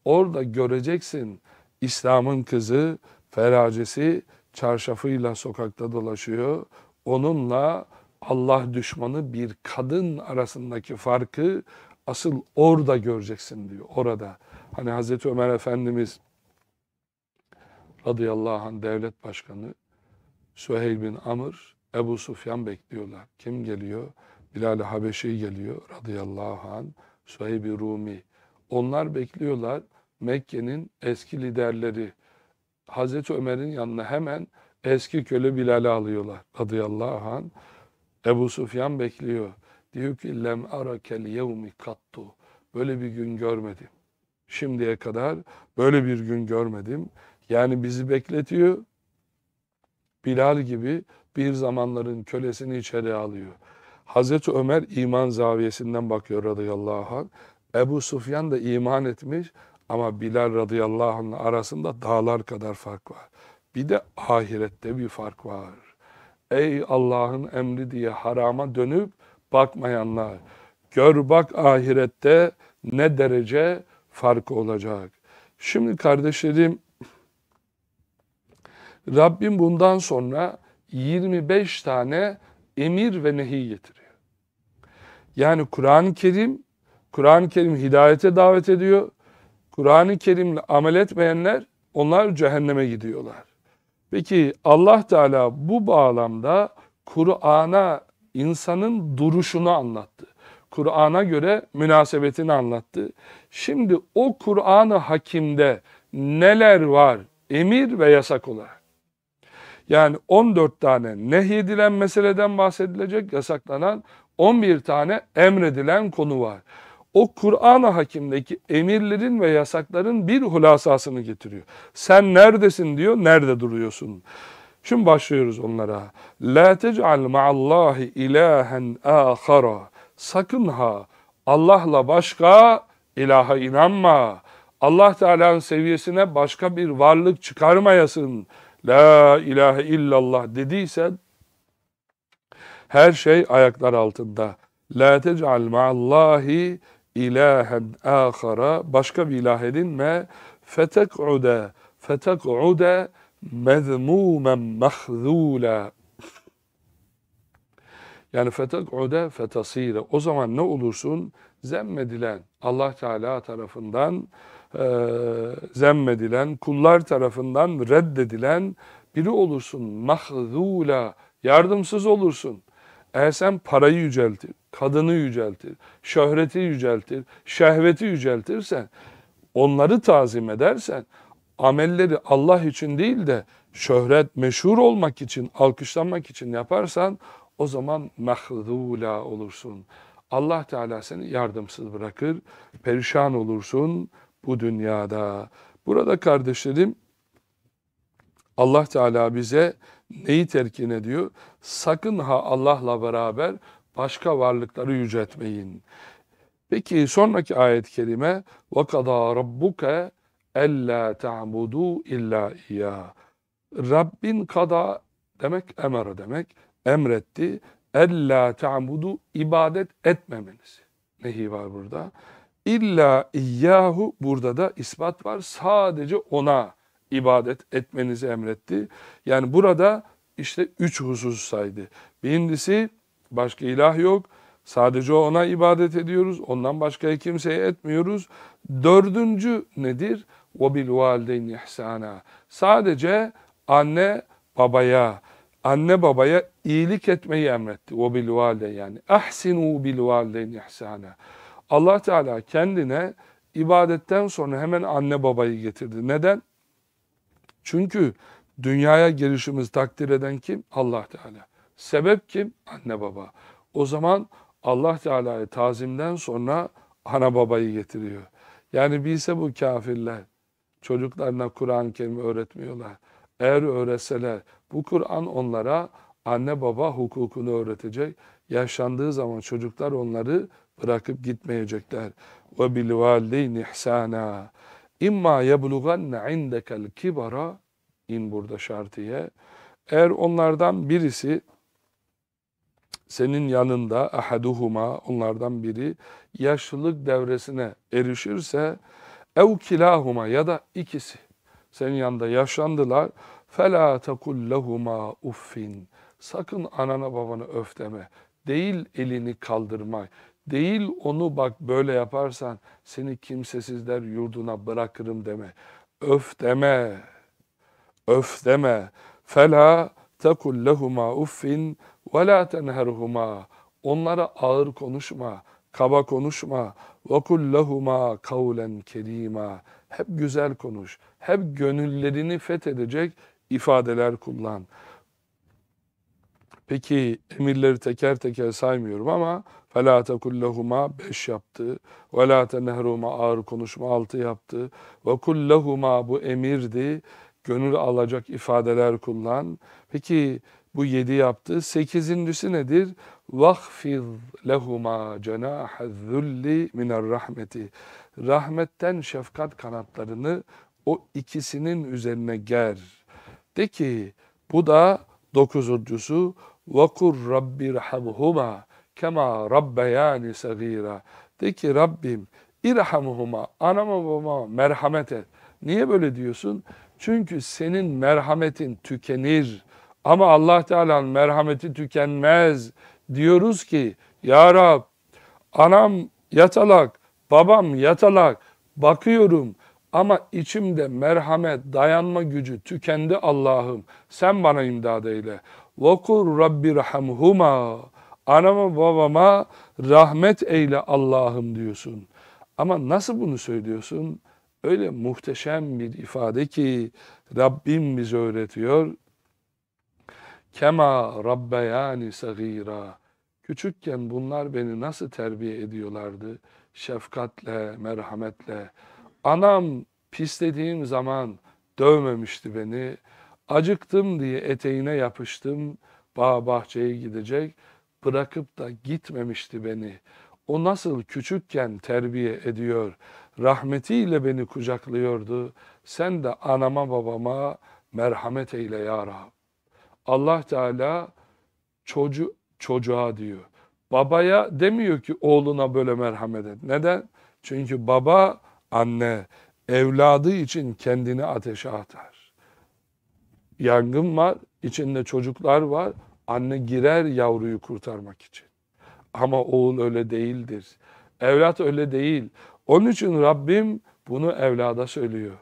Orada göreceksin İslam'ın kızı, feracesi çarşafıyla sokakta dolaşıyor. Onunla Allah düşmanı bir kadın arasındaki farkı asıl orada göreceksin diyor. Orada. Hani Hazreti Ömer Efendimiz radıyallahu anh devlet başkanı Süheyl bin Amr, Ebu Sufyan bekliyorlar. Kim geliyor? Bilal-i Habeşi geliyor radıyallahu anh. Suheyb-i Rumi. Onlar bekliyorlar Mekke'nin eski liderleri. Hazreti Ömer'in yanına hemen eski köle Bilal'i alıyorlar radıyallahu anh. Ebu Sufyan bekliyor. Diyor ki lem arakel yevmi kattu. Böyle bir gün görmedim. Şimdiye kadar böyle bir gün görmedim. Yani bizi bekletiyor. Bilal gibi bir zamanların kölesini içeri alıyor. Hazreti Ömer iman zaviyesinden bakıyor radıyallahu anh. Ebu Sufyan da iman etmiş ama Bilal radıyallahu anh'ın arasında dağlar kadar fark var. Bir de ahirette bir fark var. Ey Allah'ın emri diye harama dönüp bakmayanlar. Gör bak ahirette ne derece farkı olacak. Şimdi kardeşlerim Rabbim bundan sonra 25 tane emir ve nehi getirir. Yani Kur'an-ı Kerim, Kur'an-ı Kerim hidayete davet ediyor. Kur'an-ı Kerim'le amel etmeyenler onlar cehenneme gidiyorlar. Peki Allah Teala bu bağlamda Kur'an'a insanın duruşunu anlattı. Kur'an'a göre münasebetini anlattı. Şimdi o Kur'an-ı Hakim'de neler var emir ve yasak olarak? Yani 14 tane nehyedilen meseleden bahsedilecek, yasaklanan 11 tane emredilen konu var. O Kur'an-ı Hakim'deki emirlerin ve yasakların bir hulasasını getiriyor. Sen neredesin diyor, nerede duruyorsun? Şimdi başlıyoruz onlara. La tec'al ma'allahi ilahen ahara. Sakın ha Allah'la başka ilaha inanma. Allah Teala'nın seviyesine başka bir varlık çıkarmayasın. La ilahe illallah dediysen her şey ayaklar altında. La tec'al ma'allahi ilahen ahara. Başka bir ilah edinme. Fetek'ude. Fetek'ude mezmûmen mahzûle. Yani fetek'ude fetasire. O zaman ne olursun? Zemmedilen Allah Teala tarafından e, zemmedilen, kullar tarafından reddedilen biri olursun. Mahzûle. Yardımsız olursun. Eğer sen parayı yüceltir, kadını yüceltir, şöhreti yüceltir, şehveti yüceltirsen, onları tazim edersen, amelleri Allah için değil de şöhret, meşhur olmak için, alkışlanmak için yaparsan, o zaman mehzula olursun. Allah Teala seni yardımsız bırakır, perişan olursun bu dünyada. Burada kardeşlerim, Allah Teala bize neyi terkin ediyor? Sakın ha Allah'la beraber başka varlıkları yüceltmeyin. Peki sonraki ayet-i kerime وَقَضَى رَبُّكَ اَلَّا تَعْبُدُوا اِلَّا اِيَّا Rabbin kada demek emara demek emretti. Ella ta'budu ibadet etmemeniz. Nehi var burada. İlla iyyahu burada da ispat var. Sadece ona ibadet etmenizi emretti. Yani burada işte üç husus saydı. Birincisi başka ilah yok. Sadece ona ibadet ediyoruz. Ondan başka kimseye etmiyoruz. Dördüncü nedir? وَبِلْ وَالْدَيْنِ ihsana. Sadece anne babaya, anne babaya iyilik etmeyi emretti. وَبِلْ وَالْدَيْنِ yani. اَحْسِنُوا بِلْ وَالْدَيْنِ ihsana. Allah Teala kendine ibadetten sonra hemen anne babayı getirdi. Neden? Çünkü Dünyaya gelişimiz takdir eden kim? Allah Teala. Sebep kim? Anne baba. O zaman Allah Teala'yı tazimden sonra ana babayı getiriyor. Yani bilse bu kafirler çocuklarına Kur'an-ı Kerim öğretmiyorlar. Eğer öğretseler bu Kur'an onlara anne baba hukukunu öğretecek. Yaşandığı zaman çocuklar onları bırakıp gitmeyecekler. Ve bil valideyni ihsana. İmma yeblughanne indekel kibara in burada şartiye. Eğer onlardan birisi senin yanında ahaduhuma onlardan biri yaşlılık devresine erişirse ev kilahuma ya da ikisi senin yanında yaşlandılar fela tekul lehuma uffin sakın anana babana öf deme değil elini kaldırmay değil onu bak böyle yaparsan seni kimsesizler yurduna bırakırım deme öf deme öf deme. Fela tekul lehuma uffin ve la tenherhuma. Onlara ağır konuşma, kaba konuşma. Ve kul lehuma kavlen kerima. Hep güzel konuş. Hep gönüllerini fethedecek ifadeler kullan. Peki emirleri teker teker saymıyorum ama فَلَا تَكُلْ لَهُمَا 5 yaptı. وَلَا تَنَهْرُهُمَا ağır konuşma 6 yaptı. وَكُلْ لَهُمَا bu emirdi gönül alacak ifadeler kullan. Peki bu yedi yaptı. Sekizincisi nedir? وَخْفِضْ لَهُمَا جَنَاحَ الذُّلِّ مِنَ الرَّحْمَةِ Rahmetten şefkat kanatlarını o ikisinin üzerine ger. De ki bu da dokuzuncusu وَقُرْ Rabbi rahmuhuma, kema رَبَّيَانِ sagira. De ki Rabbim irhamhuma anama babama merhamet et. Niye böyle diyorsun? Çünkü senin merhametin tükenir ama Allah Teala'nın merhameti tükenmez. Diyoruz ki Ya Rab anam yatalak, babam yatalak bakıyorum ama içimde merhamet, dayanma gücü tükendi Allah'ım. Sen bana imdad eyle. وَقُلْ رَبِّ رَحَمْهُمَا Anama babama rahmet eyle Allah'ım diyorsun. Ama nasıl bunu söylüyorsun? öyle muhteşem bir ifade ki Rabbim bize öğretiyor. Kema rabbeyani sagira. Küçükken bunlar beni nasıl terbiye ediyorlardı? Şefkatle, merhametle. Anam pislediğim zaman dövmemişti beni. Acıktım diye eteğine yapıştım. Bağ bahçeye gidecek. Bırakıp da gitmemişti beni. O nasıl küçükken terbiye ediyor, rahmetiyle beni kucaklıyordu. Sen de anama babama merhamet eyle ya Rab. Allah Teala çocu, çocuğa diyor. Babaya demiyor ki oğluna böyle merhamet et. Neden? Çünkü baba, anne evladı için kendini ateşe atar. Yangın var, içinde çocuklar var. Anne girer yavruyu kurtarmak için. Ama oğul öyle değildir. Evlat öyle değil. Onun için Rabbim bunu evlada söylüyor.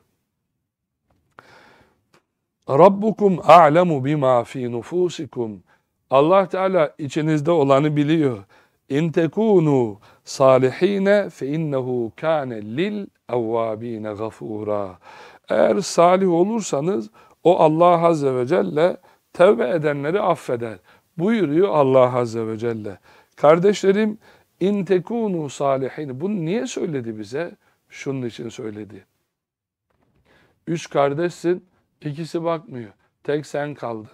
Rabbukum a'lemu bima fi nufusikum. Allah Teala içinizde olanı biliyor. İn tekunu salihine fe innehu kane lil evvâbîne gafûrâ. Eğer salih olursanız o Allah Azze ve Celle tevbe edenleri affeder. Buyuruyor Allah Azze ve Celle. Kardeşlerim in tekunu salihin. Bunu niye söyledi bize? Şunun için söyledi. Üç kardeşsin, ikisi bakmıyor. Tek sen kaldın.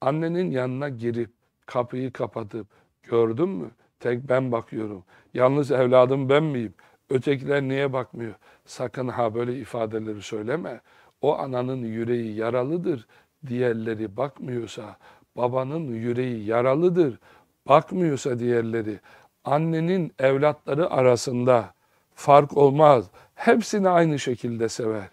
Annenin yanına girip, kapıyı kapatıp, gördün mü? Tek ben bakıyorum. Yalnız evladım ben miyim? Ötekiler niye bakmıyor? Sakın ha böyle ifadeleri söyleme. O ananın yüreği yaralıdır. Diğerleri bakmıyorsa babanın yüreği yaralıdır bakmıyorsa diğerleri annenin evlatları arasında fark olmaz. Hepsini aynı şekilde sever.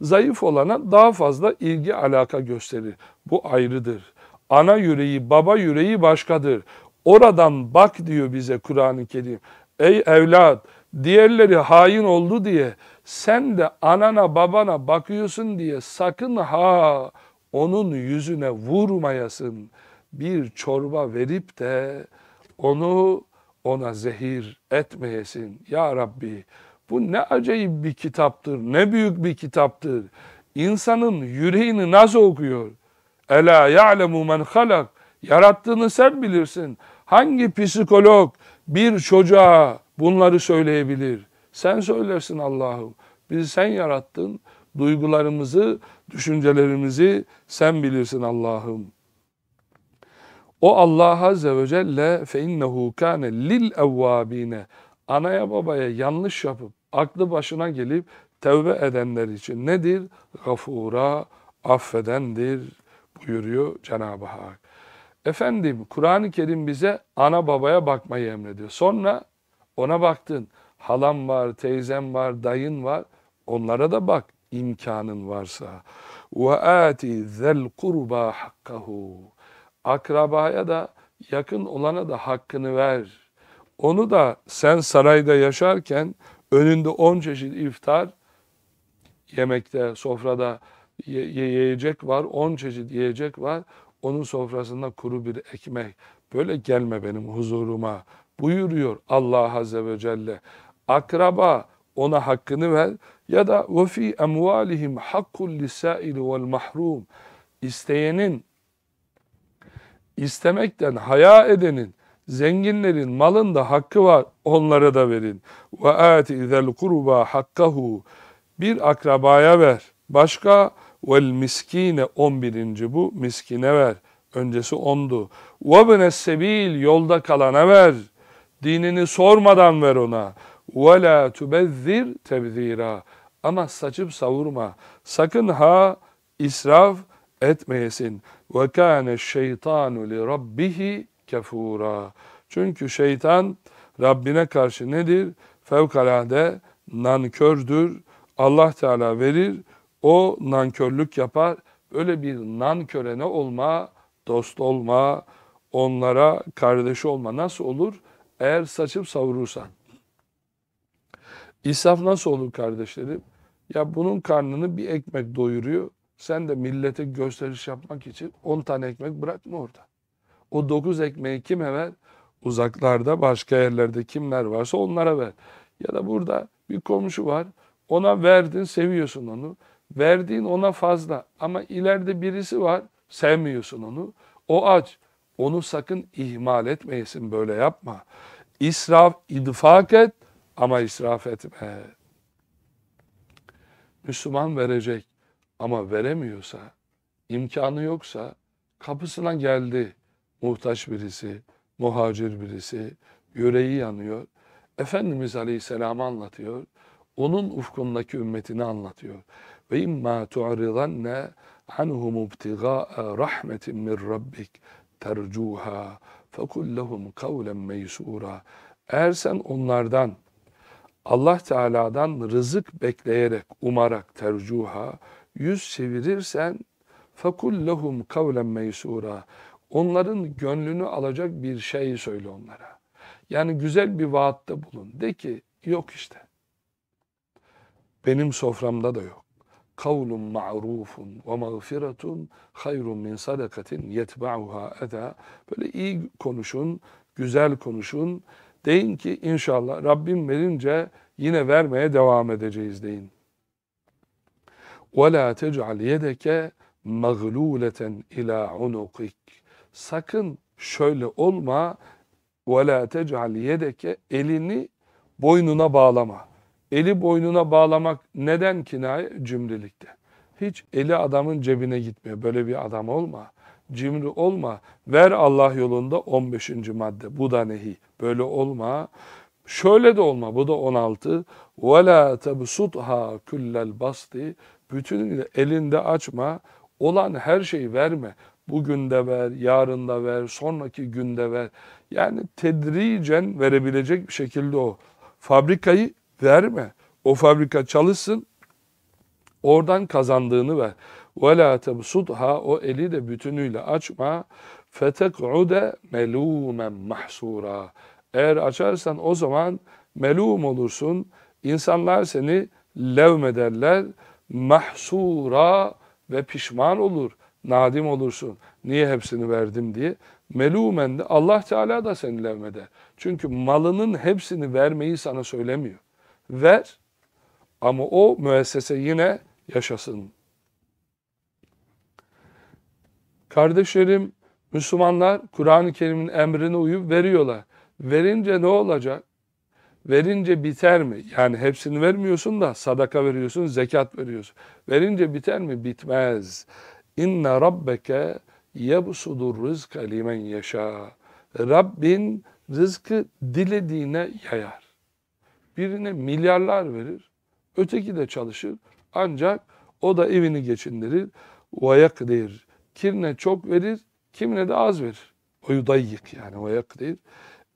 Zayıf olana daha fazla ilgi alaka gösterir. Bu ayrıdır. Ana yüreği, baba yüreği başkadır. Oradan bak diyor bize Kur'an-ı Kerim. Ey evlat, diğerleri hain oldu diye sen de anana babana bakıyorsun diye sakın ha onun yüzüne vurmayasın.'' bir çorba verip de onu ona zehir etmeyesin. Ya Rabbi bu ne acayip bir kitaptır, ne büyük bir kitaptır. İnsanın yüreğini nasıl okuyor? Ela ya'lemu men halak. Yarattığını sen bilirsin. Hangi psikolog bir çocuğa bunları söyleyebilir? Sen söylersin Allah'ım. Bizi sen yarattın. Duygularımızı, düşüncelerimizi sen bilirsin Allah'ım. O Allah Azze ve Celle fe innehu kâne lil evvâbîne anaya babaya yanlış yapıp aklı başına gelip tevbe edenler için nedir? Gafura affedendir buyuruyor Cenab-ı Hak. Efendim Kur'an-ı Kerim bize ana babaya bakmayı emrediyor. Sonra ona baktın. Halam var, teyzem var, dayın var. Onlara da bak imkanın varsa. Ve ati zel kurba hakkahu akrabaya da yakın olana da hakkını ver. Onu da sen sarayda yaşarken önünde on çeşit iftar yemekte, sofrada yiyecek var, on çeşit yiyecek var. Onun sofrasında kuru bir ekmek. Böyle gelme benim huzuruma. Buyuruyor Allah Azze ve Celle. Akraba ona hakkını ver ya da ve fi emvalihim hakkul lisail vel mahrum. İsteyenin istemekten haya edenin, zenginlerin malında hakkı var onlara da verin. Ve ati zel kurba hakkahu bir akrabaya ver. Başka vel miskine on bu miskine ver. Öncesi ondu. Ve bine sebil yolda kalana ver. Dinini sormadan ver ona. Ve la tubezzir tebzira. Ama saçıp savurma. Sakın ha israf etmeyesin. Ve kâne şeytanu li rabbihi kefura. Çünkü şeytan Rabbine karşı nedir? Fevkalade nankördür. Allah Teala verir. O nankörlük yapar. Böyle bir nanköre ne olma, dost olma, onlara kardeş olma nasıl olur? Eğer saçıp savurursan. İsaf nasıl olur kardeşlerim? Ya bunun karnını bir ekmek doyuruyor. Sen de millete gösteriş yapmak için 10 tane ekmek bırakma orada. O 9 ekmeği kime ver? Uzaklarda başka yerlerde kimler varsa onlara ver. Ya da burada bir komşu var. Ona verdin seviyorsun onu. Verdiğin ona fazla ama ileride birisi var sevmiyorsun onu. O aç. Onu sakın ihmal etmeyesin böyle yapma. İsraf, idfak et ama israf etme. Müslüman verecek. Ama veremiyorsa, imkanı yoksa kapısına geldi muhtaç birisi, muhacir birisi, yüreği yanıyor. Efendimiz Aleyhisselam'ı anlatıyor. Onun ufkundaki ümmetini anlatıyor. Ve imma tu'ridanne anhum ibtigaa rahmetin min rabbik tercuha fekul lehum kavlen meysura. Eğer sen onlardan Allah Teala'dan rızık bekleyerek, umarak tercuha yüz çevirirsen Fakul lahum قَوْلًا meysura. Onların gönlünü alacak bir şey söyle onlara. Yani güzel bir vaatte bulun. De ki yok işte. Benim soframda da yok. Kavlun ma'rufun ve mağfiretun hayrun min sadakatin yetba'uha eda. Böyle iyi konuşun, güzel konuşun. Deyin ki inşallah Rabbim verince yine vermeye devam edeceğiz deyin. وَلَا تَجْعَلْ يَدَكَ مَغْلُولَةً ila عُنُقِكَ Sakın şöyle olma وَلَا تَجْعَلْ يَدَكَ Elini boynuna bağlama. Eli boynuna bağlamak neden kinaye? Cimrilikte. Hiç eli adamın cebine gitmiyor. Böyle bir adam olma. Cimri olma. Ver Allah yolunda 15. madde. Bu da nehi. Böyle olma. Şöyle de olma. Bu da 16. وَلَا تَبْسُطْهَا كُلَّ الْبَسْطِ Bütünüyle elinde açma, olan her şeyi verme. Bugün de ver, yarın da ver, sonraki günde ver. Yani tedricen verebilecek bir şekilde o. Fabrikayı verme. O fabrika çalışsın, oradan kazandığını ver. وَلَا تَبْسُطْهَا O eli de bütünüyle açma. فَتَقْعُدَ مَلُومًا mahsura. Eğer açarsan o zaman melum olursun. İnsanlar seni levmederler. ederler mahsura ve pişman olur, nadim olursun. Niye hepsini verdim diye. Melumen de Allah Teala da seni levmeder. Çünkü malının hepsini vermeyi sana söylemiyor. Ver ama o müessese yine yaşasın. Kardeşlerim Müslümanlar Kur'an-ı Kerim'in emrine uyup veriyorlar. Verince ne olacak? Verince biter mi? Yani hepsini vermiyorsun da sadaka veriyorsun, zekat veriyorsun. Verince biter mi? Bitmez. İnne rabbeke yebsudur rızka limen yaşa. Rabbin rızkı dilediğine yayar. Birine milyarlar verir, öteki de çalışır. Ancak o da evini geçindirir. Vayakdir. Kirine çok verir, kimine de az verir. O yudayyık yani vayakdir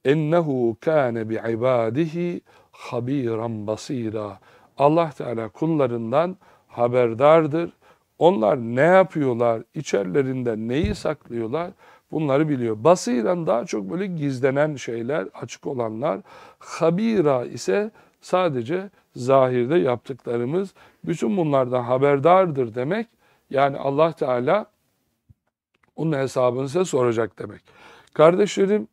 ennehu kâne bi ibadihi habiran basira. Allah Teala kullarından haberdardır. Onlar ne yapıyorlar, içerlerinde neyi saklıyorlar bunları biliyor. Basiran daha çok böyle gizlenen şeyler, açık olanlar. Habira ise sadece zahirde yaptıklarımız. Bütün bunlardan haberdardır demek. Yani Allah Teala onun hesabını size soracak demek. Kardeşlerim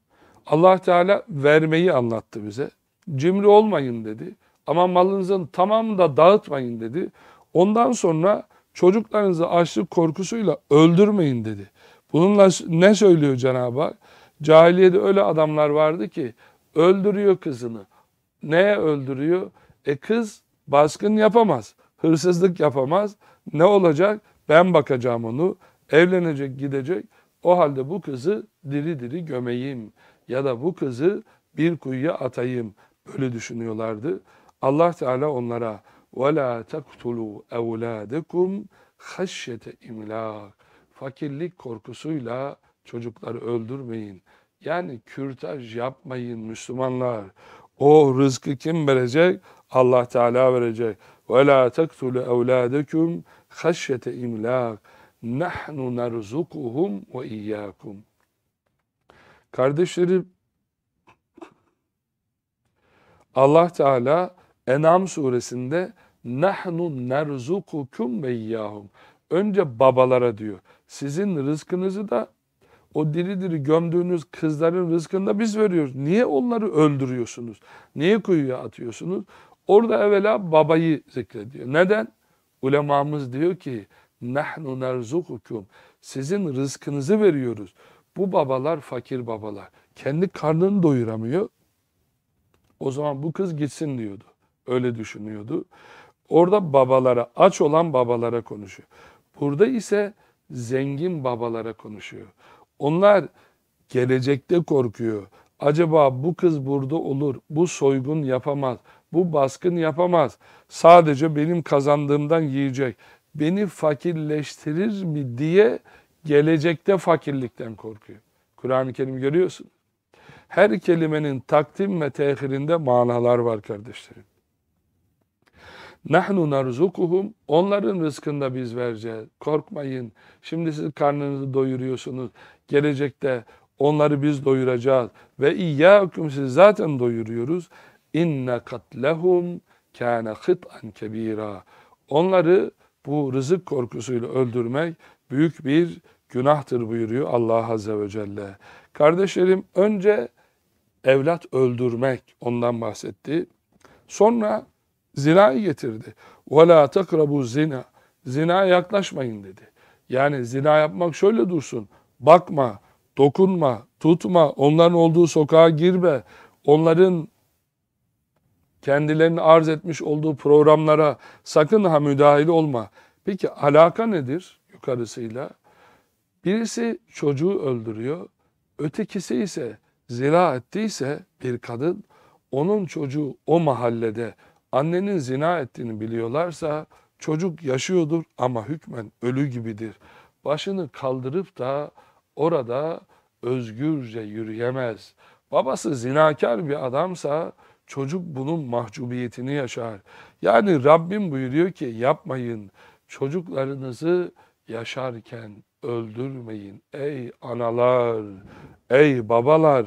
allah Teala vermeyi anlattı bize. Cimri olmayın dedi. Ama malınızın tamamını da dağıtmayın dedi. Ondan sonra çocuklarınızı açlık korkusuyla öldürmeyin dedi. Bununla ne söylüyor Cenab-ı Hak? Cahiliyede öyle adamlar vardı ki öldürüyor kızını. Neye öldürüyor? E kız baskın yapamaz. Hırsızlık yapamaz. Ne olacak? Ben bakacağım onu. Evlenecek, gidecek. O halde bu kızı diri diri gömeyim.'' ya da bu kızı bir kuyuya atayım. Böyle düşünüyorlardı. Allah Teala onlara وَلَا تَقْتُلُوا اَوْلَادَكُمْ خَشْيَةَ اِمْلَاقٍ Fakirlik korkusuyla çocukları öldürmeyin. Yani kürtaj yapmayın Müslümanlar. O rızkı kim verecek? Allah Teala verecek. وَلَا تَقْتُلُوا اَوْلَادَكُمْ خَشْيَةَ اِمْلَاقٍ نَحْنُ نَرْزُقُهُمْ وَاِيَّاكُمْ Kardeşleri Allah Teala Enam suresinde nahnu nerzukukum ve iyyahum. Önce babalara diyor. Sizin rızkınızı da o diri diri gömdüğünüz kızların rızkını da biz veriyoruz. Niye onları öldürüyorsunuz? Niye kuyuya atıyorsunuz? Orada evvela babayı zikrediyor. Neden? Ulemamız diyor ki nahnu nerzukukum. Sizin rızkınızı veriyoruz. Bu babalar fakir babalar. Kendi karnını doyuramıyor. O zaman bu kız gitsin diyordu. Öyle düşünüyordu. Orada babalara, aç olan babalara konuşuyor. Burada ise zengin babalara konuşuyor. Onlar gelecekte korkuyor. Acaba bu kız burada olur, bu soygun yapamaz, bu baskın yapamaz. Sadece benim kazandığımdan yiyecek. Beni fakirleştirir mi diye gelecekte fakirlikten korkuyor. Kur'an-ı Kerim görüyorsun. Her kelimenin takdim ve tehirinde manalar var kardeşlerim. Nahnu narzukuhum onların rızkında biz vereceğiz. Korkmayın. Şimdi siz karnınızı doyuruyorsunuz. Gelecekte onları biz doyuracağız. Ve iyyakum siz zaten doyuruyoruz. İnne katlehum kâne hıt'an kebîrâ. Onları bu rızık korkusuyla öldürmek büyük bir günahtır buyuruyor Allah Azze ve Celle. Kardeşlerim önce evlat öldürmek ondan bahsetti. Sonra zinayı getirdi. وَلَا تَقْرَبُوا zina. Zina yaklaşmayın dedi. Yani zina yapmak şöyle dursun. Bakma, dokunma, tutma, onların olduğu sokağa girme. Onların kendilerini arz etmiş olduğu programlara sakın ha müdahil olma. Peki alaka nedir? karısıyla. Birisi çocuğu öldürüyor, ötekisi ise zina ettiyse bir kadın, onun çocuğu o mahallede annenin zina ettiğini biliyorlarsa çocuk yaşıyordur ama hükmen ölü gibidir. Başını kaldırıp da orada özgürce yürüyemez. Babası zinakar bir adamsa çocuk bunun mahcubiyetini yaşar. Yani Rabbim buyuruyor ki yapmayın çocuklarınızı yaşarken öldürmeyin ey analar, ey babalar.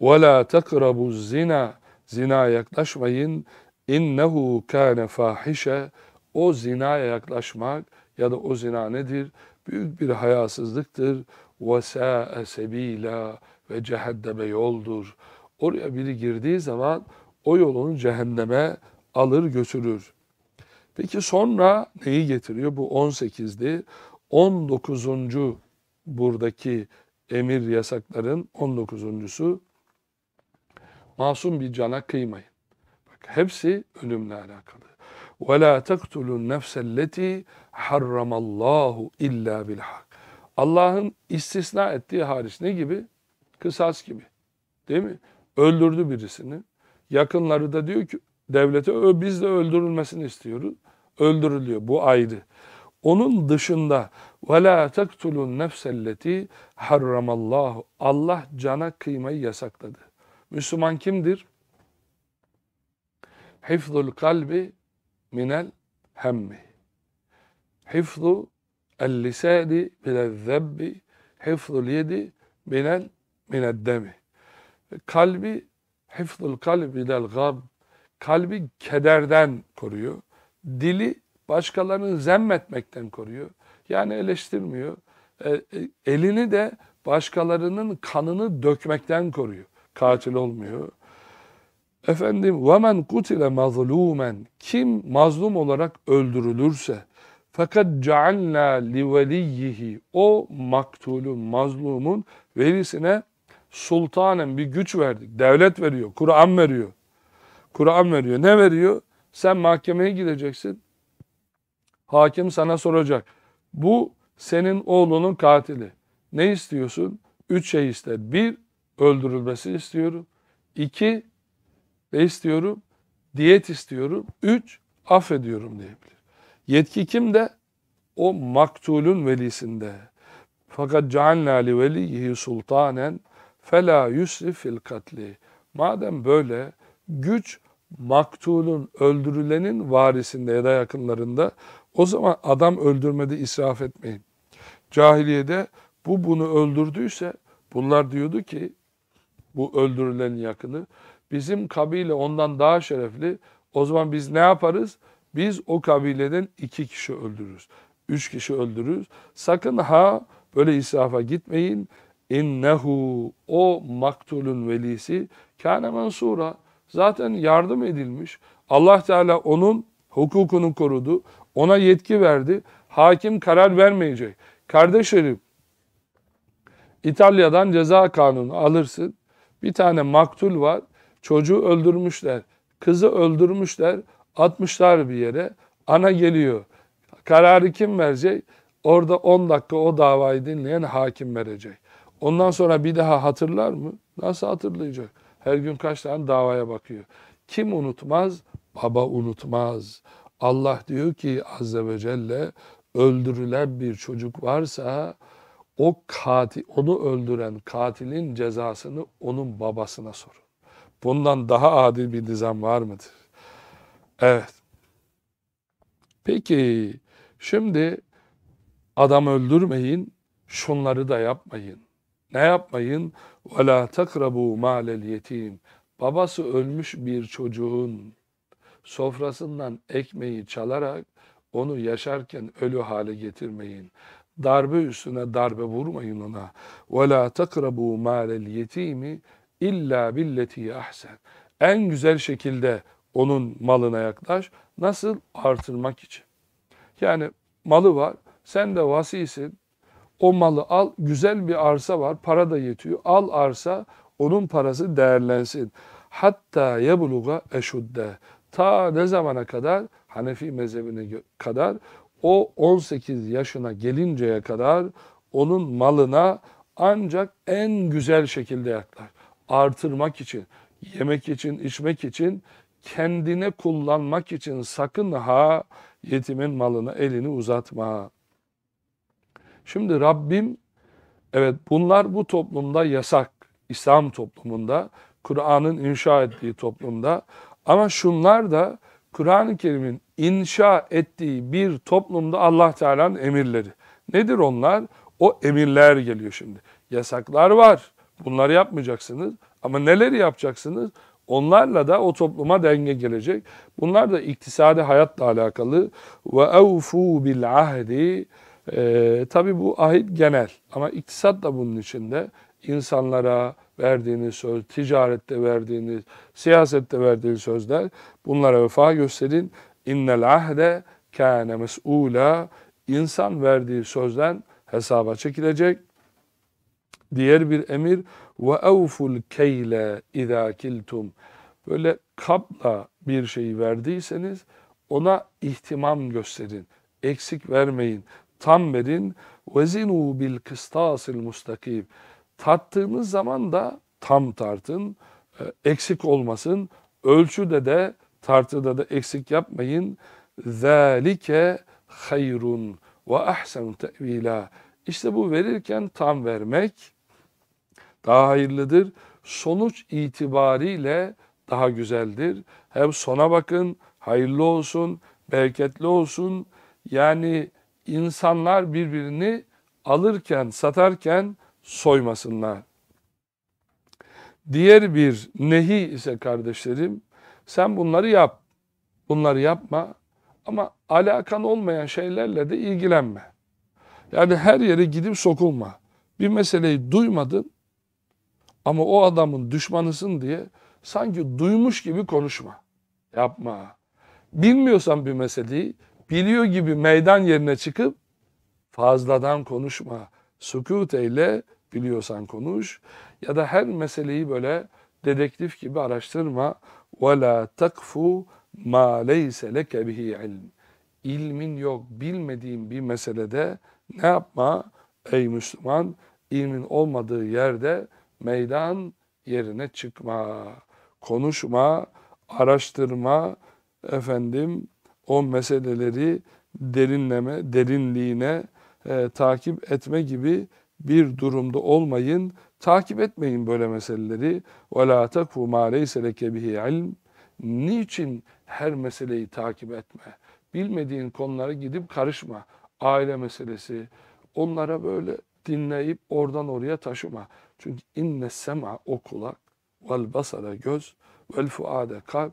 وَلَا تَقْرَبُوا zina Zina yaklaşmayın. اِنَّهُ كَانَ فَاحِشَ O zinaya yaklaşmak ya da o zina nedir? Büyük bir hayasızlıktır. وَسَاءَ سَب۪يلًا Ve cehenneme yoldur. Oraya biri girdiği zaman o yolun cehenneme alır götürür. Peki sonra neyi getiriyor? Bu 18'di. 19. buradaki emir yasakların 19.sü masum bir cana kıymayın. Bak hepsi ölümle alakalı. وَلَا تَقْتُلُوا النَّفْسَ الَّتِي حَرَّمَ اللّٰهُ اِلَّا بِالْحَقِّ Allah'ın istisna ettiği hariç ne gibi? Kısas gibi. Değil mi? Öldürdü birisini. Yakınları da diyor ki devleti biz de öldürülmesini istiyoruz. Öldürülüyor. Bu ayrı. Onun dışında وَلَا تَقْتُلُ النَّفْسَ الَّتِي حَرَّمَ اللّٰهُ Allah cana kıymayı yasakladı. Müslüman kimdir? Hifzul kalbi minel hemmi. Hifzu el lisani minel zebbi. Hifzul yedi minel minel demi. Kalbi, hifzul kalbi minel gab kalbi kederden koruyor. Dili başkalarını zemmetmekten koruyor. Yani eleştirmiyor. E, e elini de başkalarının kanını dökmekten koruyor. Katil olmuyor. Efendim وَمَنْ قُتِلَ مَظْلُومًا Kim mazlum olarak öldürülürse fakat cealna li veliyhi o maktulun mazlumun velisine sultanen bir güç verdik. Devlet veriyor, Kur'an veriyor. Kur'an veriyor. Ne veriyor? Sen mahkemeye gideceksin. Hakim sana soracak. Bu senin oğlunun katili. Ne istiyorsun? Üç şey ister. Bir, öldürülmesi istiyorum. İki, ne istiyorum? Diyet istiyorum. Üç, affediyorum diyebilir. Yetki kimde? O maktulün velisinde. Fakat cealna li veliyhi sultanen fela yusrif fil katli. Madem böyle güç maktulun, öldürülenin varisinde ya da yakınlarında o zaman adam öldürmede israf etmeyin. Cahiliyede bu bunu öldürdüyse bunlar diyordu ki bu öldürülenin yakını bizim kabile ondan daha şerefli o zaman biz ne yaparız? Biz o kabileden iki kişi öldürürüz. Üç kişi öldürürüz. Sakın ha böyle israfa gitmeyin. İnnehu o maktulun velisi kâne mensura zaten yardım edilmiş. Allah Teala onun hukukunu korudu. Ona yetki verdi. Hakim karar vermeyecek. Kardeşlerim İtalya'dan ceza kanunu alırsın. Bir tane maktul var. Çocuğu öldürmüşler. Kızı öldürmüşler. Atmışlar bir yere. Ana geliyor. Kararı kim verecek? Orada 10 dakika o davayı dinleyen hakim verecek. Ondan sonra bir daha hatırlar mı? Nasıl hatırlayacak? Her gün kaç tane davaya bakıyor. Kim unutmaz? Baba unutmaz. Allah diyor ki Azze ve Celle öldürülen bir çocuk varsa o katil, onu öldüren katilin cezasını onun babasına sorun. Bundan daha adil bir nizam var mıdır? Evet. Peki şimdi adam öldürmeyin, şunları da yapmayın. Ne yapmayın? وَلَا تَقْرَبُوا مَالَ الْيَت۪يمِ Babası ölmüş bir çocuğun sofrasından ekmeği çalarak onu yaşarken ölü hale getirmeyin. Darbe üstüne darbe vurmayın ona. وَلَا تَقْرَبُوا مَالَ الْيَت۪يمِ illa billeti ahsen. En güzel şekilde onun malına yaklaş. Nasıl? Artırmak için. Yani malı var. Sen de vasisin. O malı al, güzel bir arsa var, para da yetiyor. Al arsa, onun parası değerlensin. Hatta yebluga eşudde. Ta ne zamana kadar? Hanefi mezhebine kadar o 18 yaşına gelinceye kadar onun malına ancak en güzel şekilde yaklar. Artırmak için, yemek için, içmek için, kendine kullanmak için sakın ha yetimin malına elini uzatma. Şimdi Rabbim evet bunlar bu toplumda yasak. İslam toplumunda, Kur'an'ın inşa ettiği toplumda ama şunlar da Kur'an-ı Kerim'in inşa ettiği bir toplumda Allah Teala'nın emirleri. Nedir onlar? O emirler geliyor şimdi. Yasaklar var. Bunları yapmayacaksınız. Ama neleri yapacaksınız? Onlarla da o topluma denge gelecek. Bunlar da iktisadi hayatla alakalı. Ve evfu bil ahdi e, tabii bu ahit genel ama iktisat da bunun içinde insanlara verdiğiniz söz, ticarette verdiğiniz, siyasette verdiğiniz sözler bunlara vefa gösterin. İnnel ahde kâne mes'ûlâ insan verdiği sözden hesaba çekilecek. Diğer bir emir ve evful keyle idâ kiltum. Böyle kapla bir şeyi verdiyseniz ona ihtimam gösterin. Eksik vermeyin tam verin. Vezinu bil kıstasil mustakim. Tarttığınız zaman da tam tartın. E, eksik olmasın. Ölçüde de tartıda da eksik yapmayın. Zalike hayrun ve ahsenu tevila. İşte bu verirken tam vermek daha hayırlıdır. Sonuç itibariyle daha güzeldir. Hem sona bakın, hayırlı olsun, bereketli olsun. Yani insanlar birbirini alırken, satarken soymasınlar. Diğer bir nehi ise kardeşlerim, sen bunları yap, bunları yapma ama alakan olmayan şeylerle de ilgilenme. Yani her yere gidip sokulma. Bir meseleyi duymadın ama o adamın düşmanısın diye sanki duymuş gibi konuşma. Yapma. Bilmiyorsan bir meseleyi biliyor gibi meydan yerine çıkıp fazladan konuşma. Sükut eyle biliyorsan konuş. Ya da her meseleyi böyle dedektif gibi araştırma. وَلَا تَقْفُوا مَا لَيْسَ لَكَ بِهِ ilm. İlmin yok, bilmediğin bir meselede ne yapma ey Müslüman? ilmin olmadığı yerde meydan yerine çıkma, konuşma, araştırma, efendim o meseleleri derinleme, derinliğine e, takip etme gibi bir durumda olmayın. Takip etmeyin böyle meseleleri. وَلَا تَكُوا مَا لَيْسَ لَكَ بِهِ ilm. Niçin her meseleyi takip etme? Bilmediğin konulara gidip karışma. Aile meselesi. Onlara böyle dinleyip oradan oraya taşıma. Çünkü inne sema o kulak vel basara göz vel fuade kalp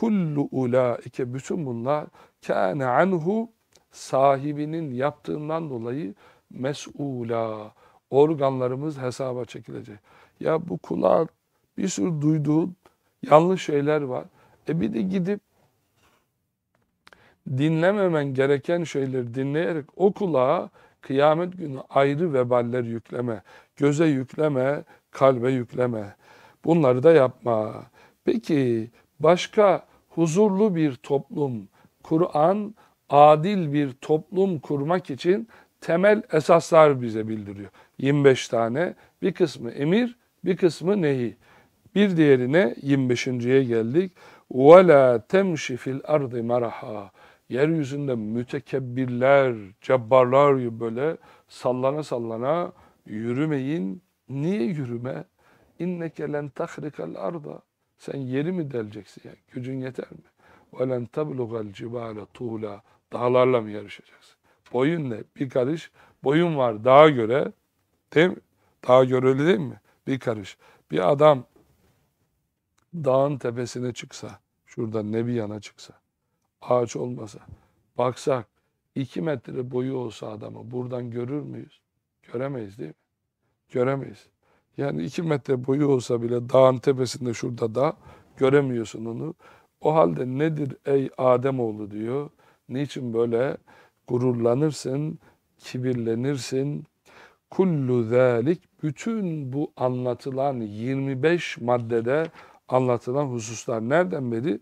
kullu ulaike bütün bunlar kâne anhu sahibinin yaptığından dolayı mes'ula organlarımız hesaba çekilecek. Ya bu kulağa bir sürü duyduğun yanlış şeyler var. E bir de gidip dinlememen gereken şeyleri dinleyerek o kulağa kıyamet günü ayrı veballer yükleme, göze yükleme, kalbe yükleme. Bunları da yapma. Peki başka huzurlu bir toplum, Kur'an adil bir toplum kurmak için temel esaslar bize bildiriyor. 25 tane bir kısmı emir, bir kısmı nehi. Bir diğerine 25.ye geldik. وَلَا تَمْشِ فِي الْاَرْضِ مَرَحًا Yeryüzünde mütekebbirler, cebbarlar gibi böyle sallana sallana yürümeyin. Niye yürüme? اِنَّكَ لَنْ تَخْرِكَ الْاَرْضَ sen yeri mi deleceksin yani? Gücün yeter mi? وَلَنْ تَبْلُغَ الْجِبَالَ tuğla Dağlarla mı yarışacaksın? Boyun ne? Bir karış. Boyun var dağa göre. Değil mi? Dağa göre öyle değil mi? Bir karış. Bir adam dağın tepesine çıksa, şurada ne bir yana çıksa, ağaç olmasa, baksak iki metre boyu olsa adamı buradan görür müyüz? Göremeyiz değil mi? Göremeyiz. Yani iki metre boyu olsa bile dağın tepesinde şurada da göremiyorsun onu. O halde nedir ey Adem oğlu diyor. Niçin böyle gururlanırsın, kibirlenirsin? Kullu zalik bütün bu anlatılan 25 maddede anlatılan hususlar nereden beri?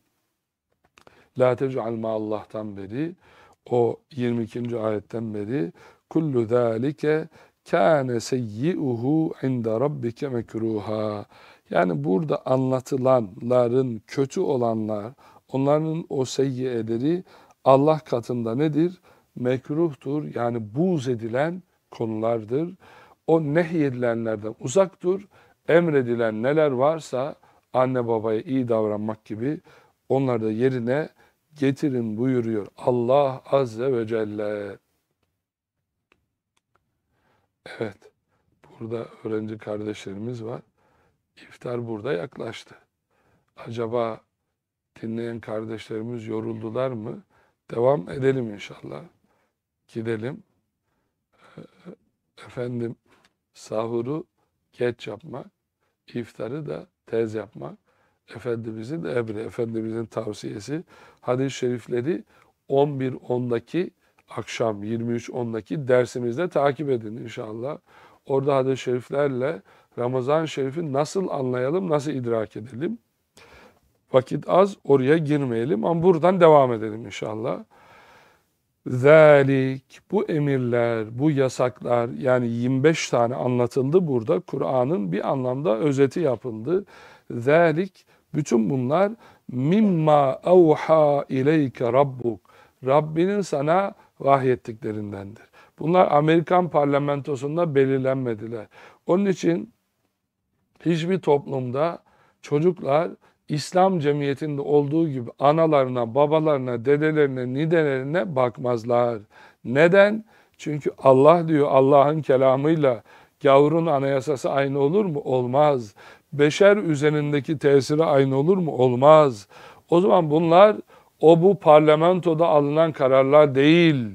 La tec'al Allah'tan beri o 22. ayetten beri kullu zalike kâne seyyi'uhu inde rabbike mekruha. Yani burada anlatılanların kötü olanlar, onların o seyyiyeleri Allah katında nedir? Mekruhtur. Yani buğz edilen konulardır. O nehyedilenlerden uzak dur. Emredilen neler varsa anne babaya iyi davranmak gibi onları da yerine getirin buyuruyor Allah Azze ve Celle. Evet, burada öğrenci kardeşlerimiz var. İftar burada yaklaştı. Acaba dinleyen kardeşlerimiz yoruldular mı? Devam edelim inşallah. Gidelim. Ee, efendim, sahuru geç yapmak, iftarı da tez yapmak. Efendimizin emri, Efendimizin tavsiyesi. Hadis-i şerifleri 10daki akşam 23.10'daki dersimizde takip edin inşallah. Orada hadis-i şeriflerle ramazan Şerif'i nasıl anlayalım, nasıl idrak edelim? Vakit az, oraya girmeyelim ama buradan devam edelim inşallah. Zelik, bu emirler, bu yasaklar yani 25 tane anlatıldı burada. Kur'an'ın bir anlamda özeti yapıldı. Zelik, bütün bunlar mimma evha ileyke rabbuk. Rabbinin sana vahyettiklerindendir. Bunlar Amerikan parlamentosunda belirlenmediler. Onun için hiçbir toplumda çocuklar İslam cemiyetinde olduğu gibi analarına, babalarına, dedelerine, nidelerine bakmazlar. Neden? Çünkü Allah diyor Allah'ın kelamıyla yavrun anayasası aynı olur mu? Olmaz. Beşer üzerindeki tesiri aynı olur mu? Olmaz. O zaman bunlar o bu parlamentoda alınan kararlar değil.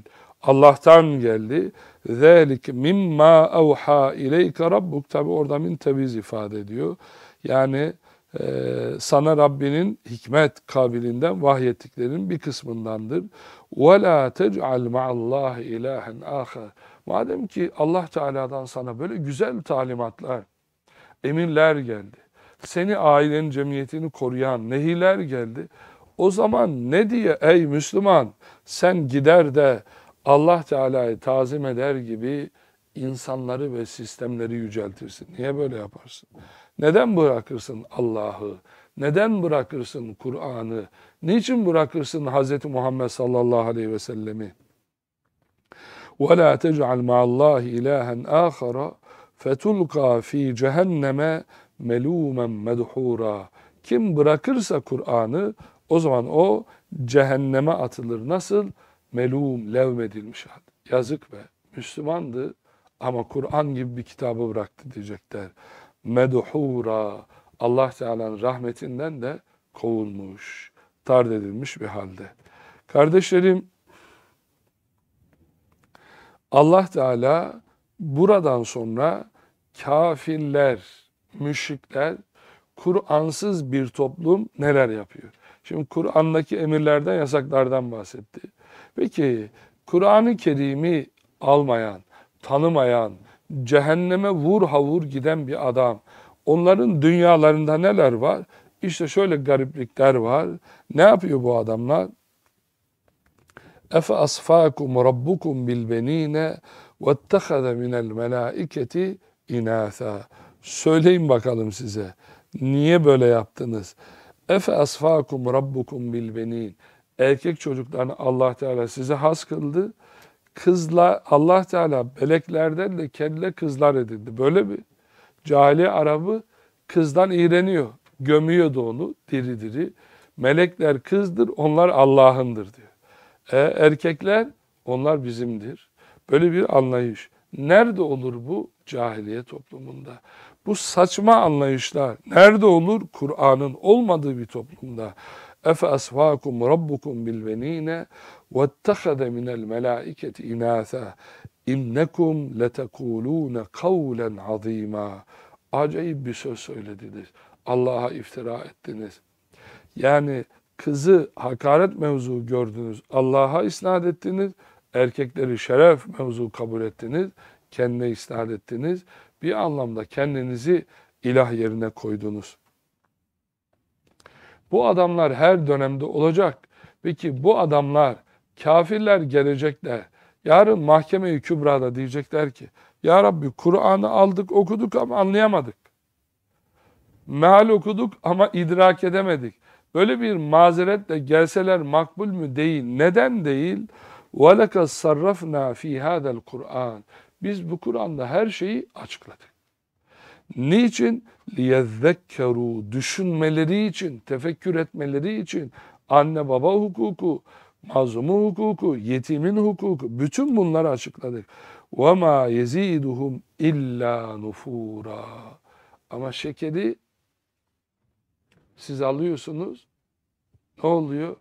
Allah'tan geldi. Zelik mimma evha ileyke rabbuk. Tabi orada min tebiz ifade ediyor. Yani e, sana Rabbinin hikmet kabilinden vahyettiklerinin bir kısmındandır. Ve la tec'al ma'allahi ilahen ahar. Madem ki Allah Teala'dan sana böyle güzel talimatlar, emirler geldi. Seni ailenin cemiyetini koruyan nehiler geldi. O zaman ne diye ey Müslüman sen gider de Allah Teala'yı tazim eder gibi insanları ve sistemleri yüceltirsin. Niye böyle yaparsın? Neden bırakırsın Allah'ı? Neden bırakırsın Kur'an'ı? Niçin bırakırsın Hazreti Muhammed sallallahu aleyhi ve sellemi? وَلَا تَجْعَلْ مَعَ اللّٰهِ اِلَٰهًا آخَرَ فَتُلْقَى ف۪ي cehenneme مَلُومًا مَدْحُورًا Kim bırakırsa Kur'an'ı o zaman o cehenneme atılır. Nasıl? Melum, levmedilmiş halde. Yazık be. Müslümandı ama Kur'an gibi bir kitabı bıraktı diyecekler. Meduhura. Allah Teala'nın rahmetinden de kovulmuş, tard edilmiş bir halde. Kardeşlerim, Allah Teala buradan sonra kafirler, müşrikler, Kur'ansız bir toplum neler yapıyor? Şimdi Kur'an'daki emirlerden, yasaklardan bahsetti. Peki Kur'an-ı Kerim'i almayan, tanımayan, cehenneme vur havur giden bir adam. Onların dünyalarında neler var? İşte şöyle gariplikler var. Ne yapıyor bu adamlar? Efe asfakum rabbukum bil benine vettehaze minel melaiketi inatha. Söyleyin bakalım size. Niye böyle yaptınız? Efe asfakum rabbukum bil benin. Erkek çocuklarını Allah Teala size has kıldı. Kızla Allah Teala meleklerden de kendine kızlar edindi. Böyle bir cahili Arabı kızdan iğreniyor. gömüyor da onu diri diri. Melekler kızdır, onlar Allah'ındır diyor. E, erkekler onlar bizimdir. Böyle bir anlayış. Nerede olur bu? Cahiliye toplumunda. Bu saçma anlayışlar nerede olur? Kur'an'ın olmadığı bir toplumda. Efe asfakum rabbukum bil venine vettehade minel melaiketi inâtha innekum letekulûne kavlen azîmâ. Acayip bir söz söylediniz. Allah'a iftira ettiniz. Yani kızı hakaret mevzu gördünüz. Allah'a isnat ettiniz. Erkekleri şeref mevzu kabul ettiniz. Kendine isnat ettiniz bir anlamda kendinizi ilah yerine koydunuz. Bu adamlar her dönemde olacak. Peki bu adamlar kafirler gelecekler. Yarın mahkeme kübrada diyecekler ki Ya Rabbi Kur'an'ı aldık okuduk ama anlayamadık. Meal okuduk ama idrak edemedik. Böyle bir mazeretle gelseler makbul mü değil? Neden değil? وَلَكَ صَرَّفْنَا ف۪ي هَذَا الْقُرْآنِ biz bu Kur'an'da her şeyi açıkladık. Niçin? لِيَذَّكَّرُوا Düşünmeleri için, tefekkür etmeleri için anne baba hukuku, mazlumun hukuku, yetimin hukuku bütün bunları açıkladık. وَمَا يَزِيدُهُمْ illa nufura. Ama şekeri siz alıyorsunuz. Ne oluyor?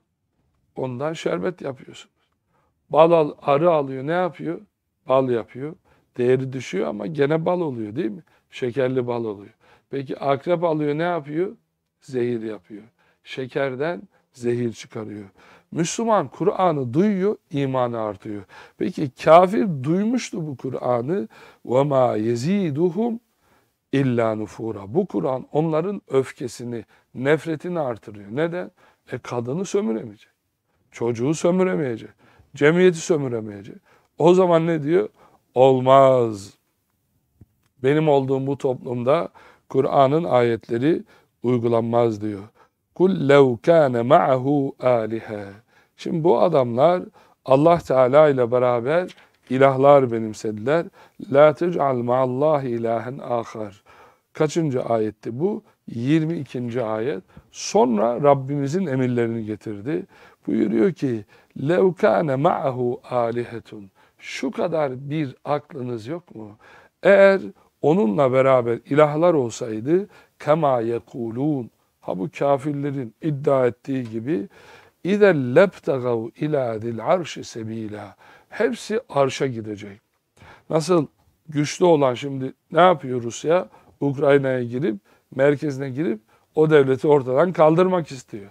Ondan şerbet yapıyorsunuz. Bal al, arı alıyor ne yapıyor? Bal yapıyor değeri düşüyor ama gene bal oluyor değil mi? Şekerli bal oluyor. Peki akrep alıyor ne yapıyor? Zehir yapıyor. Şekerden zehir çıkarıyor. Müslüman Kur'an'ı duyuyor, imanı artıyor. Peki kafir duymuştu bu Kur'an'ı. وَمَا يَزِيدُهُمْ illa nufura. Bu Kur'an onların öfkesini, nefretini artırıyor. Neden? E kadını sömüremeyecek. Çocuğu sömüremeyecek. Cemiyeti sömüremeyecek. O zaman ne diyor? olmaz. Benim olduğum bu toplumda Kur'an'ın ayetleri uygulanmaz diyor. Kul lev kâne ma'ahu âlihe. Şimdi bu adamlar Allah Teala ile beraber ilahlar benimsediler. La tec'al ma'allahi ilahen ahar. Kaçıncı ayetti bu? 22. ayet. Sonra Rabbimizin emirlerini getirdi. Buyuruyor ki levkâne ma'ahu âlihetun şu kadar bir aklınız yok mu? Eğer onunla beraber ilahlar olsaydı kema yekulun ha bu kafirlerin iddia ettiği gibi İzel lebtegav ila dil arşi sebila. Hepsi arşa gidecek. Nasıl güçlü olan şimdi ne yapıyor Rusya? Ukrayna'ya girip, merkezine girip o devleti ortadan kaldırmak istiyor.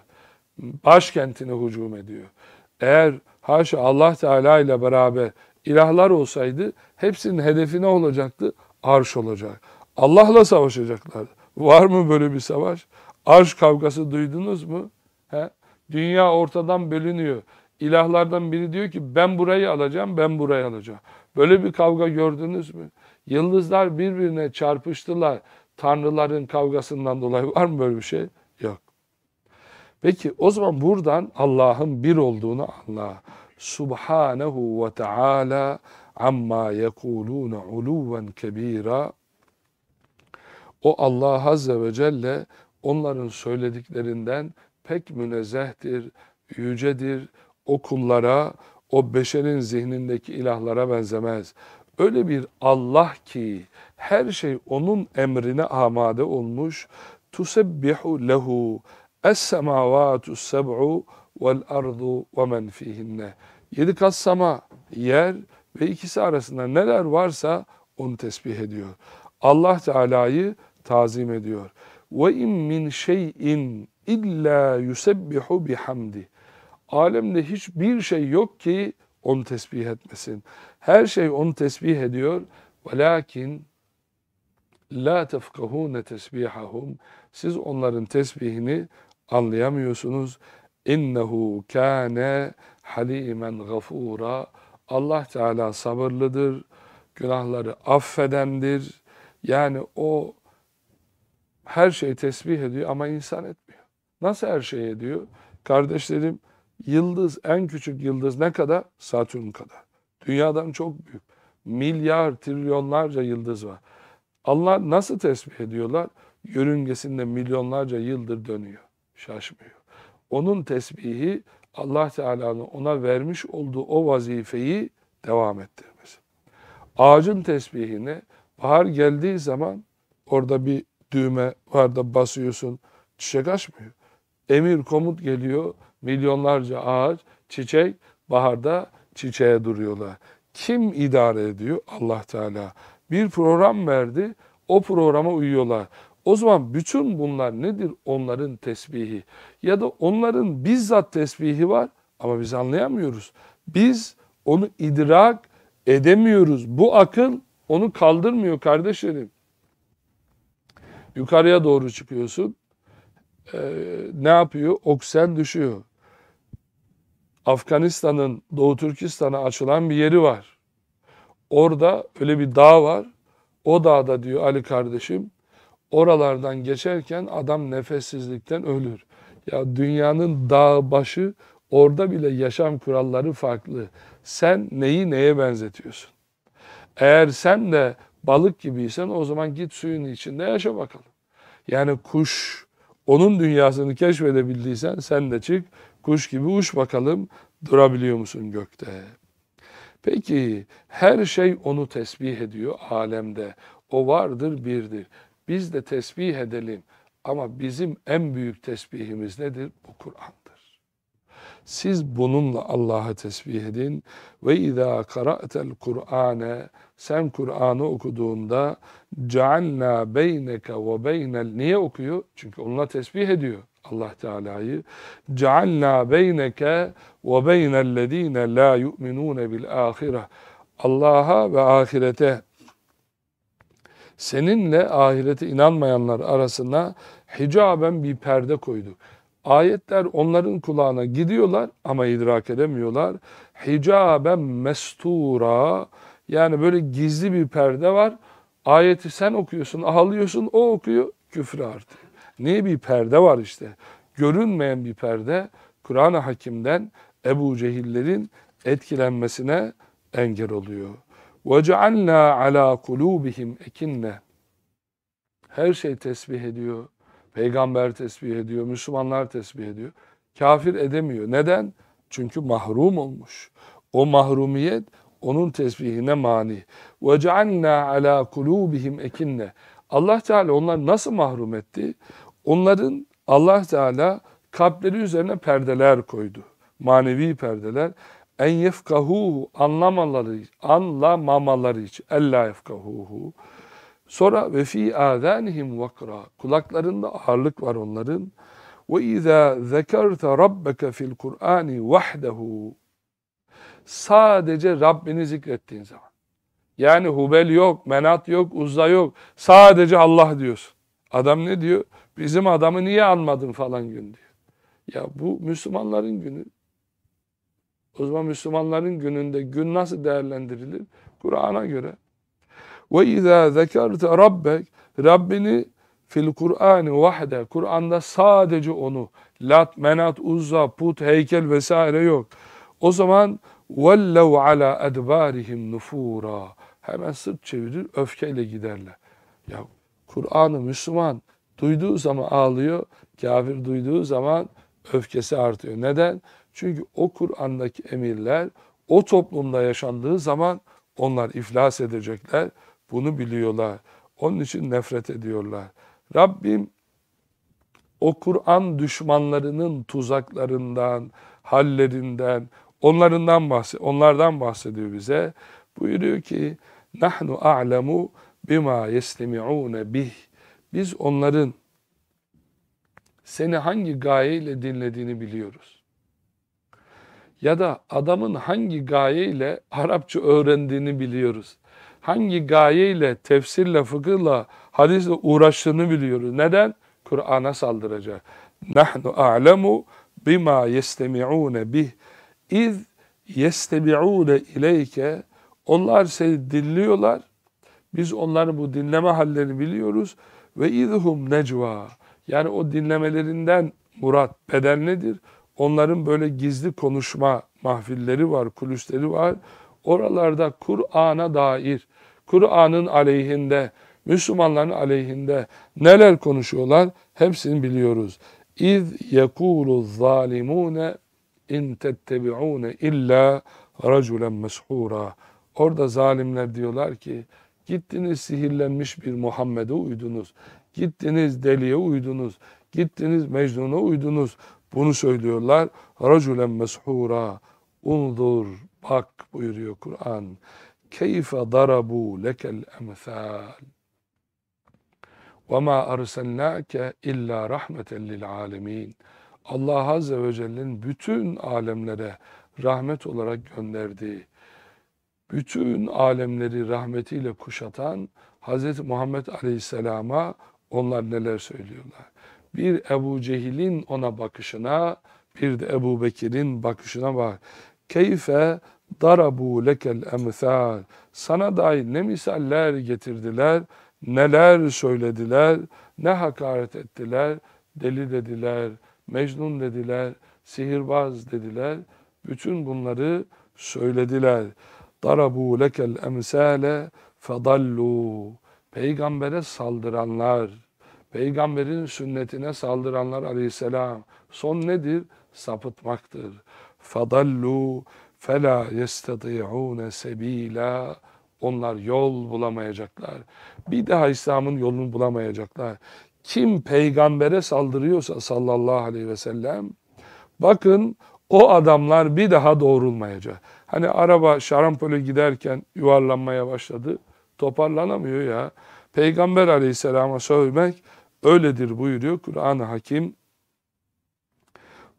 Başkentine hücum ediyor. Eğer haşa Allah Teala ile beraber ilahlar olsaydı hepsinin hedefi ne olacaktı? Arş olacak. Allah'la savaşacaklar. Var mı böyle bir savaş? Arş kavgası duydunuz mu? He? Dünya ortadan bölünüyor. İlahlardan biri diyor ki ben burayı alacağım, ben burayı alacağım. Böyle bir kavga gördünüz mü? Yıldızlar birbirine çarpıştılar. Tanrıların kavgasından dolayı var mı böyle bir şey? Yok. Peki o zaman buradan Allah'ın bir olduğunu anla. Subhanahu ve Taala, amma yekulune uluven kebira. O Allah Azze ve Celle onların söylediklerinden pek münezzehtir, yücedir. O kullara, o beşerin zihnindeki ilahlara benzemez. Öyle bir Allah ki her şey onun emrine amade olmuş. Tusebbihu lehu es-semavatu seb'u vel ardu ve men fihinne. Yedi kat sama, yer ve ikisi arasında neler varsa onu tesbih ediyor. Allah Teala'yı tazim ediyor. Ve in min şeyin illa yusebbihu bihamdi. Alemde hiçbir şey yok ki onu tesbih etmesin. Her şey onu tesbih ediyor. Velakin la tefkahune tesbihahum. Siz onların tesbihini anlayamıyorsunuz. İnnehu kâne halimen gafura. Allah Teala sabırlıdır, günahları affedendir. Yani o her şeyi tesbih ediyor ama insan etmiyor. Nasıl her şeyi ediyor? Kardeşlerim yıldız, en küçük yıldız ne kadar? Satürn kadar. Dünyadan çok büyük. Milyar, trilyonlarca yıldız var. Allah nasıl tesbih ediyorlar? Yörüngesinde milyonlarca yıldır dönüyor. Şaşmıyor onun tesbihi Allah Teala'nın ona vermiş olduğu o vazifeyi devam ettirmesi. Ağacın tesbihine bahar geldiği zaman orada bir düğme var da basıyorsun çiçek açmıyor. Emir komut geliyor milyonlarca ağaç çiçek baharda çiçeğe duruyorlar. Kim idare ediyor? Allah Teala. Bir program verdi o programa uyuyorlar. O zaman bütün bunlar nedir? Onların tesbihi. Ya da onların bizzat tesbihi var ama biz anlayamıyoruz. Biz onu idrak edemiyoruz. Bu akıl onu kaldırmıyor kardeşlerim. Yukarıya doğru çıkıyorsun. Ee, ne yapıyor? Oksen düşüyor. Afganistan'ın Doğu Türkistan'a açılan bir yeri var. Orada öyle bir dağ var. O dağda diyor Ali kardeşim oralardan geçerken adam nefessizlikten ölür. Ya dünyanın dağ başı orada bile yaşam kuralları farklı. Sen neyi neye benzetiyorsun? Eğer sen de balık gibiysen o zaman git suyun içinde yaşa bakalım. Yani kuş onun dünyasını keşfedebildiysen sen de çık kuş gibi uç bakalım durabiliyor musun gökte? Peki her şey onu tesbih ediyor alemde. O vardır birdir. Biz de tesbih edelim. Ama bizim en büyük tesbihimiz nedir? Bu Kur'an'dır. Siz bununla Allah'a tesbih edin. Ve izâ kara'tel Kur'ane sen Kur'an'ı okuduğunda cealna beyneke ve beynel niye okuyor? Çünkü onunla tesbih ediyor. Allah Teala'yı cealna beyneke ve beynellezine la yu'minune bil ahireh Allah'a ve ahirete seninle ahirete inanmayanlar arasına hicaben bir perde koydu. Ayetler onların kulağına gidiyorlar ama idrak edemiyorlar. Hicaben mestura yani böyle gizli bir perde var. Ayeti sen okuyorsun, ağlıyorsun, o okuyor, küfür artıyor. Niye bir perde var işte? Görünmeyen bir perde Kur'an-ı Hakim'den Ebu Cehillerin etkilenmesine engel oluyor. وَجَعَلْنَا عَلَى قُلُوبِهِمْ اَكِنَّ Her şey tesbih ediyor. Peygamber tesbih ediyor, Müslümanlar tesbih ediyor. Kafir edemiyor. Neden? Çünkü mahrum olmuş. O mahrumiyet onun tesbihine mani. وَجَعَلْنَا عَلَى قُلُوبِهِمْ اَكِنَّ Allah Teala onları nasıl mahrum etti? Onların Allah Teala kalpleri üzerine perdeler koydu. Manevi perdeler en yefkahuhu anlamaları anlamamaları için ella yefkahuhu sonra ve fi adanihim vakra kulaklarında ağırlık var onların ve izâ zekerte rabbeke fil kur'ani vahdehu sadece Rabbini zikrettiğin zaman yani Hubel yok, Menat yok, Uzza yok. Sadece Allah diyorsun. Adam ne diyor? Bizim adamı niye almadın falan gün diyor. Ya bu Müslümanların günü. O zaman Müslümanların gününde gün nasıl değerlendirilir? Kur'an'a göre. Ve izâ zekerte rabbek Rabbini fil Kur'an'ı vahde Kur'an'da sadece onu Lat, Menat, Uzza, Put, heykel vesaire yok. O zaman vellev ala edbarihim nufura hemen sırt çevirir öfkeyle giderler. Ya Kur'an'ı Müslüman duyduğu zaman ağlıyor, kafir duyduğu zaman öfkesi artıyor. Neden? Çünkü o Kur'an'daki emirler o toplumda yaşandığı zaman onlar iflas edecekler. Bunu biliyorlar. Onun için nefret ediyorlar. Rabbim o Kur'an düşmanlarının tuzaklarından, hallerinden, onlarından bahsed onlardan bahsediyor bize. Buyuruyor ki: "Nahnu a'lemu bima yestemi'un bih." Biz onların seni hangi gayeyle dinlediğini biliyoruz ya da adamın hangi gayeyle Arapça öğrendiğini biliyoruz. Hangi gayeyle, tefsirle, fıkıhla, hadisle uğraştığını biliyoruz. Neden? Kur'an'a saldıracak. Nahnu a'lemu bima yestemi'une bih iz yestemi'une ileyke onlar seni dinliyorlar. Biz onların bu dinleme hallerini biliyoruz. Ve izhum necva. Yani o dinlemelerinden murat beden nedir? Onların böyle gizli konuşma mahfilleri var, kulüsleri var. Oralarda Kur'an'a dair, Kur'an'ın aleyhinde, Müslümanların aleyhinde neler konuşuyorlar hepsini biliyoruz. İz yekulu zalimune in tettebi'une illa raculen meshura. Orada zalimler diyorlar ki gittiniz sihirlenmiş bir Muhammed'e uydunuz. Gittiniz deliye uydunuz. Gittiniz Mecnun'a uydunuz. Bunu söylüyorlar. Raculen meshura. Undur bak buyuruyor Kur'an. Keyfe darabu lekel emthal. وَمَا illa اِلَّا lil لِلْعَالَمِينَ Allah Azze ve Celle'nin bütün alemlere rahmet olarak gönderdiği, bütün alemleri rahmetiyle kuşatan Hz. Muhammed Aleyhisselam'a onlar neler söylüyorlar. Bir Ebu Cehil'in ona bakışına, bir de Ebu Bekir'in bakışına bak. Keyfe darabu lekel emthal. Sana dair ne misaller getirdiler, neler söylediler, ne hakaret ettiler, deli dediler, mecnun dediler, sihirbaz dediler. Bütün bunları söylediler. Darabu lekel emsale fadallu. Peygambere saldıranlar, Peygamberin sünnetine saldıranlar aleyhisselam son nedir? Sapıtmaktır. Fadallu fela yestati'une sebila onlar yol bulamayacaklar. Bir daha İslam'ın yolunu bulamayacaklar. Kim peygambere saldırıyorsa sallallahu aleyhi ve sellem bakın o adamlar bir daha doğrulmayacak. Hani araba şarampole giderken yuvarlanmaya başladı. Toparlanamıyor ya. Peygamber aleyhisselama sövmek Öyledir buyuruyor Kur'an-ı Hakim.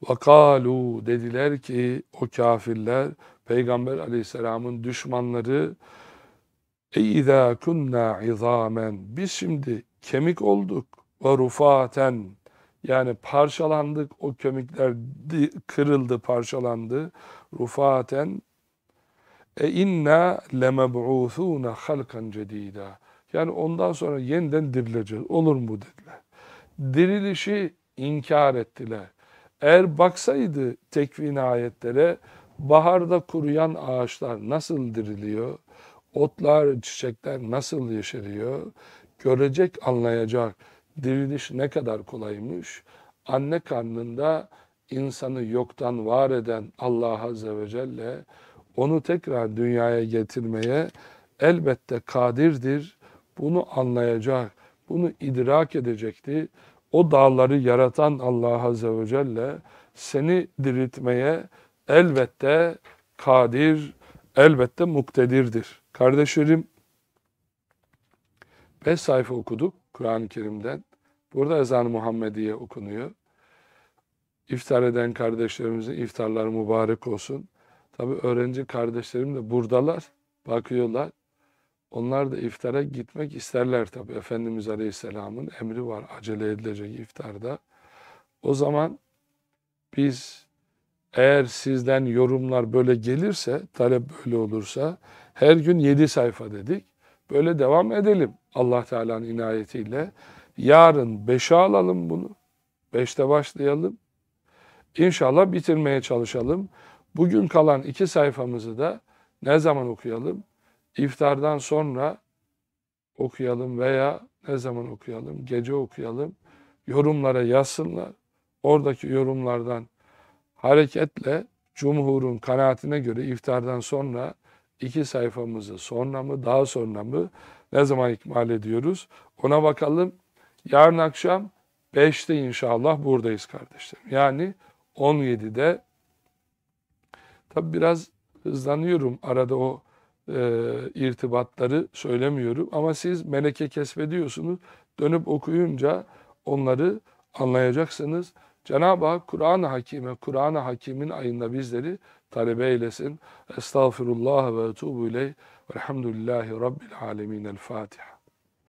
Vakalu dediler ki o kafirler Peygamber aleyhisselamın düşmanları اِذَا kunna izamen Biz şimdi kemik olduk ve rufaten yani parçalandık o kemikler kırıldı parçalandı rufaten e inna lemeb'uthuna halkan cedida yani ondan sonra yeniden dirileceğiz. Olur mu dediler. Dirilişi inkar ettiler. Eğer baksaydı tekvin ayetlere baharda kuruyan ağaçlar nasıl diriliyor? Otlar, çiçekler nasıl yeşeriyor? Görecek, anlayacak. Diriliş ne kadar kolaymış. Anne karnında insanı yoktan var eden Allah Azze ve Celle onu tekrar dünyaya getirmeye elbette kadirdir bunu anlayacak, bunu idrak edecekti. O dağları yaratan Allah Azze ve Celle seni diriltmeye elbette kadir, elbette muktedirdir. Kardeşlerim, 5 sayfa okuduk Kur'an-ı Kerim'den. Burada ezan Muhammediye okunuyor. İftar eden kardeşlerimizin iftarları mübarek olsun. Tabi öğrenci kardeşlerim de buradalar, bakıyorlar. Onlar da iftara gitmek isterler tabi. Efendimiz Aleyhisselam'ın emri var acele edilecek iftarda. O zaman biz eğer sizden yorumlar böyle gelirse, talep böyle olursa her gün yedi sayfa dedik. Böyle devam edelim Allah Teala'nın inayetiyle. Yarın beşe alalım bunu. Beşte başlayalım. İnşallah bitirmeye çalışalım. Bugün kalan iki sayfamızı da ne zaman okuyalım? İftardan sonra okuyalım veya ne zaman okuyalım? Gece okuyalım. Yorumlara yazsınlar. Oradaki yorumlardan hareketle Cumhur'un kanaatine göre iftardan sonra iki sayfamızı sonra mı daha sonra mı ne zaman ikmal ediyoruz? Ona bakalım. Yarın akşam 5'te inşallah buradayız kardeşlerim. Yani 17'de tabi biraz hızlanıyorum arada o e, irtibatları söylemiyorum. Ama siz meleke kesbediyorsunuz. Dönüp okuyunca onları anlayacaksınız. Cenab-ı Hak Kur'an-ı Hakim'e, Kur'an-ı Hakim'in ayında bizleri talebe eylesin. Estağfirullah ve etubu ileyh. Velhamdülillahi Rabbil alemin. El Fatiha.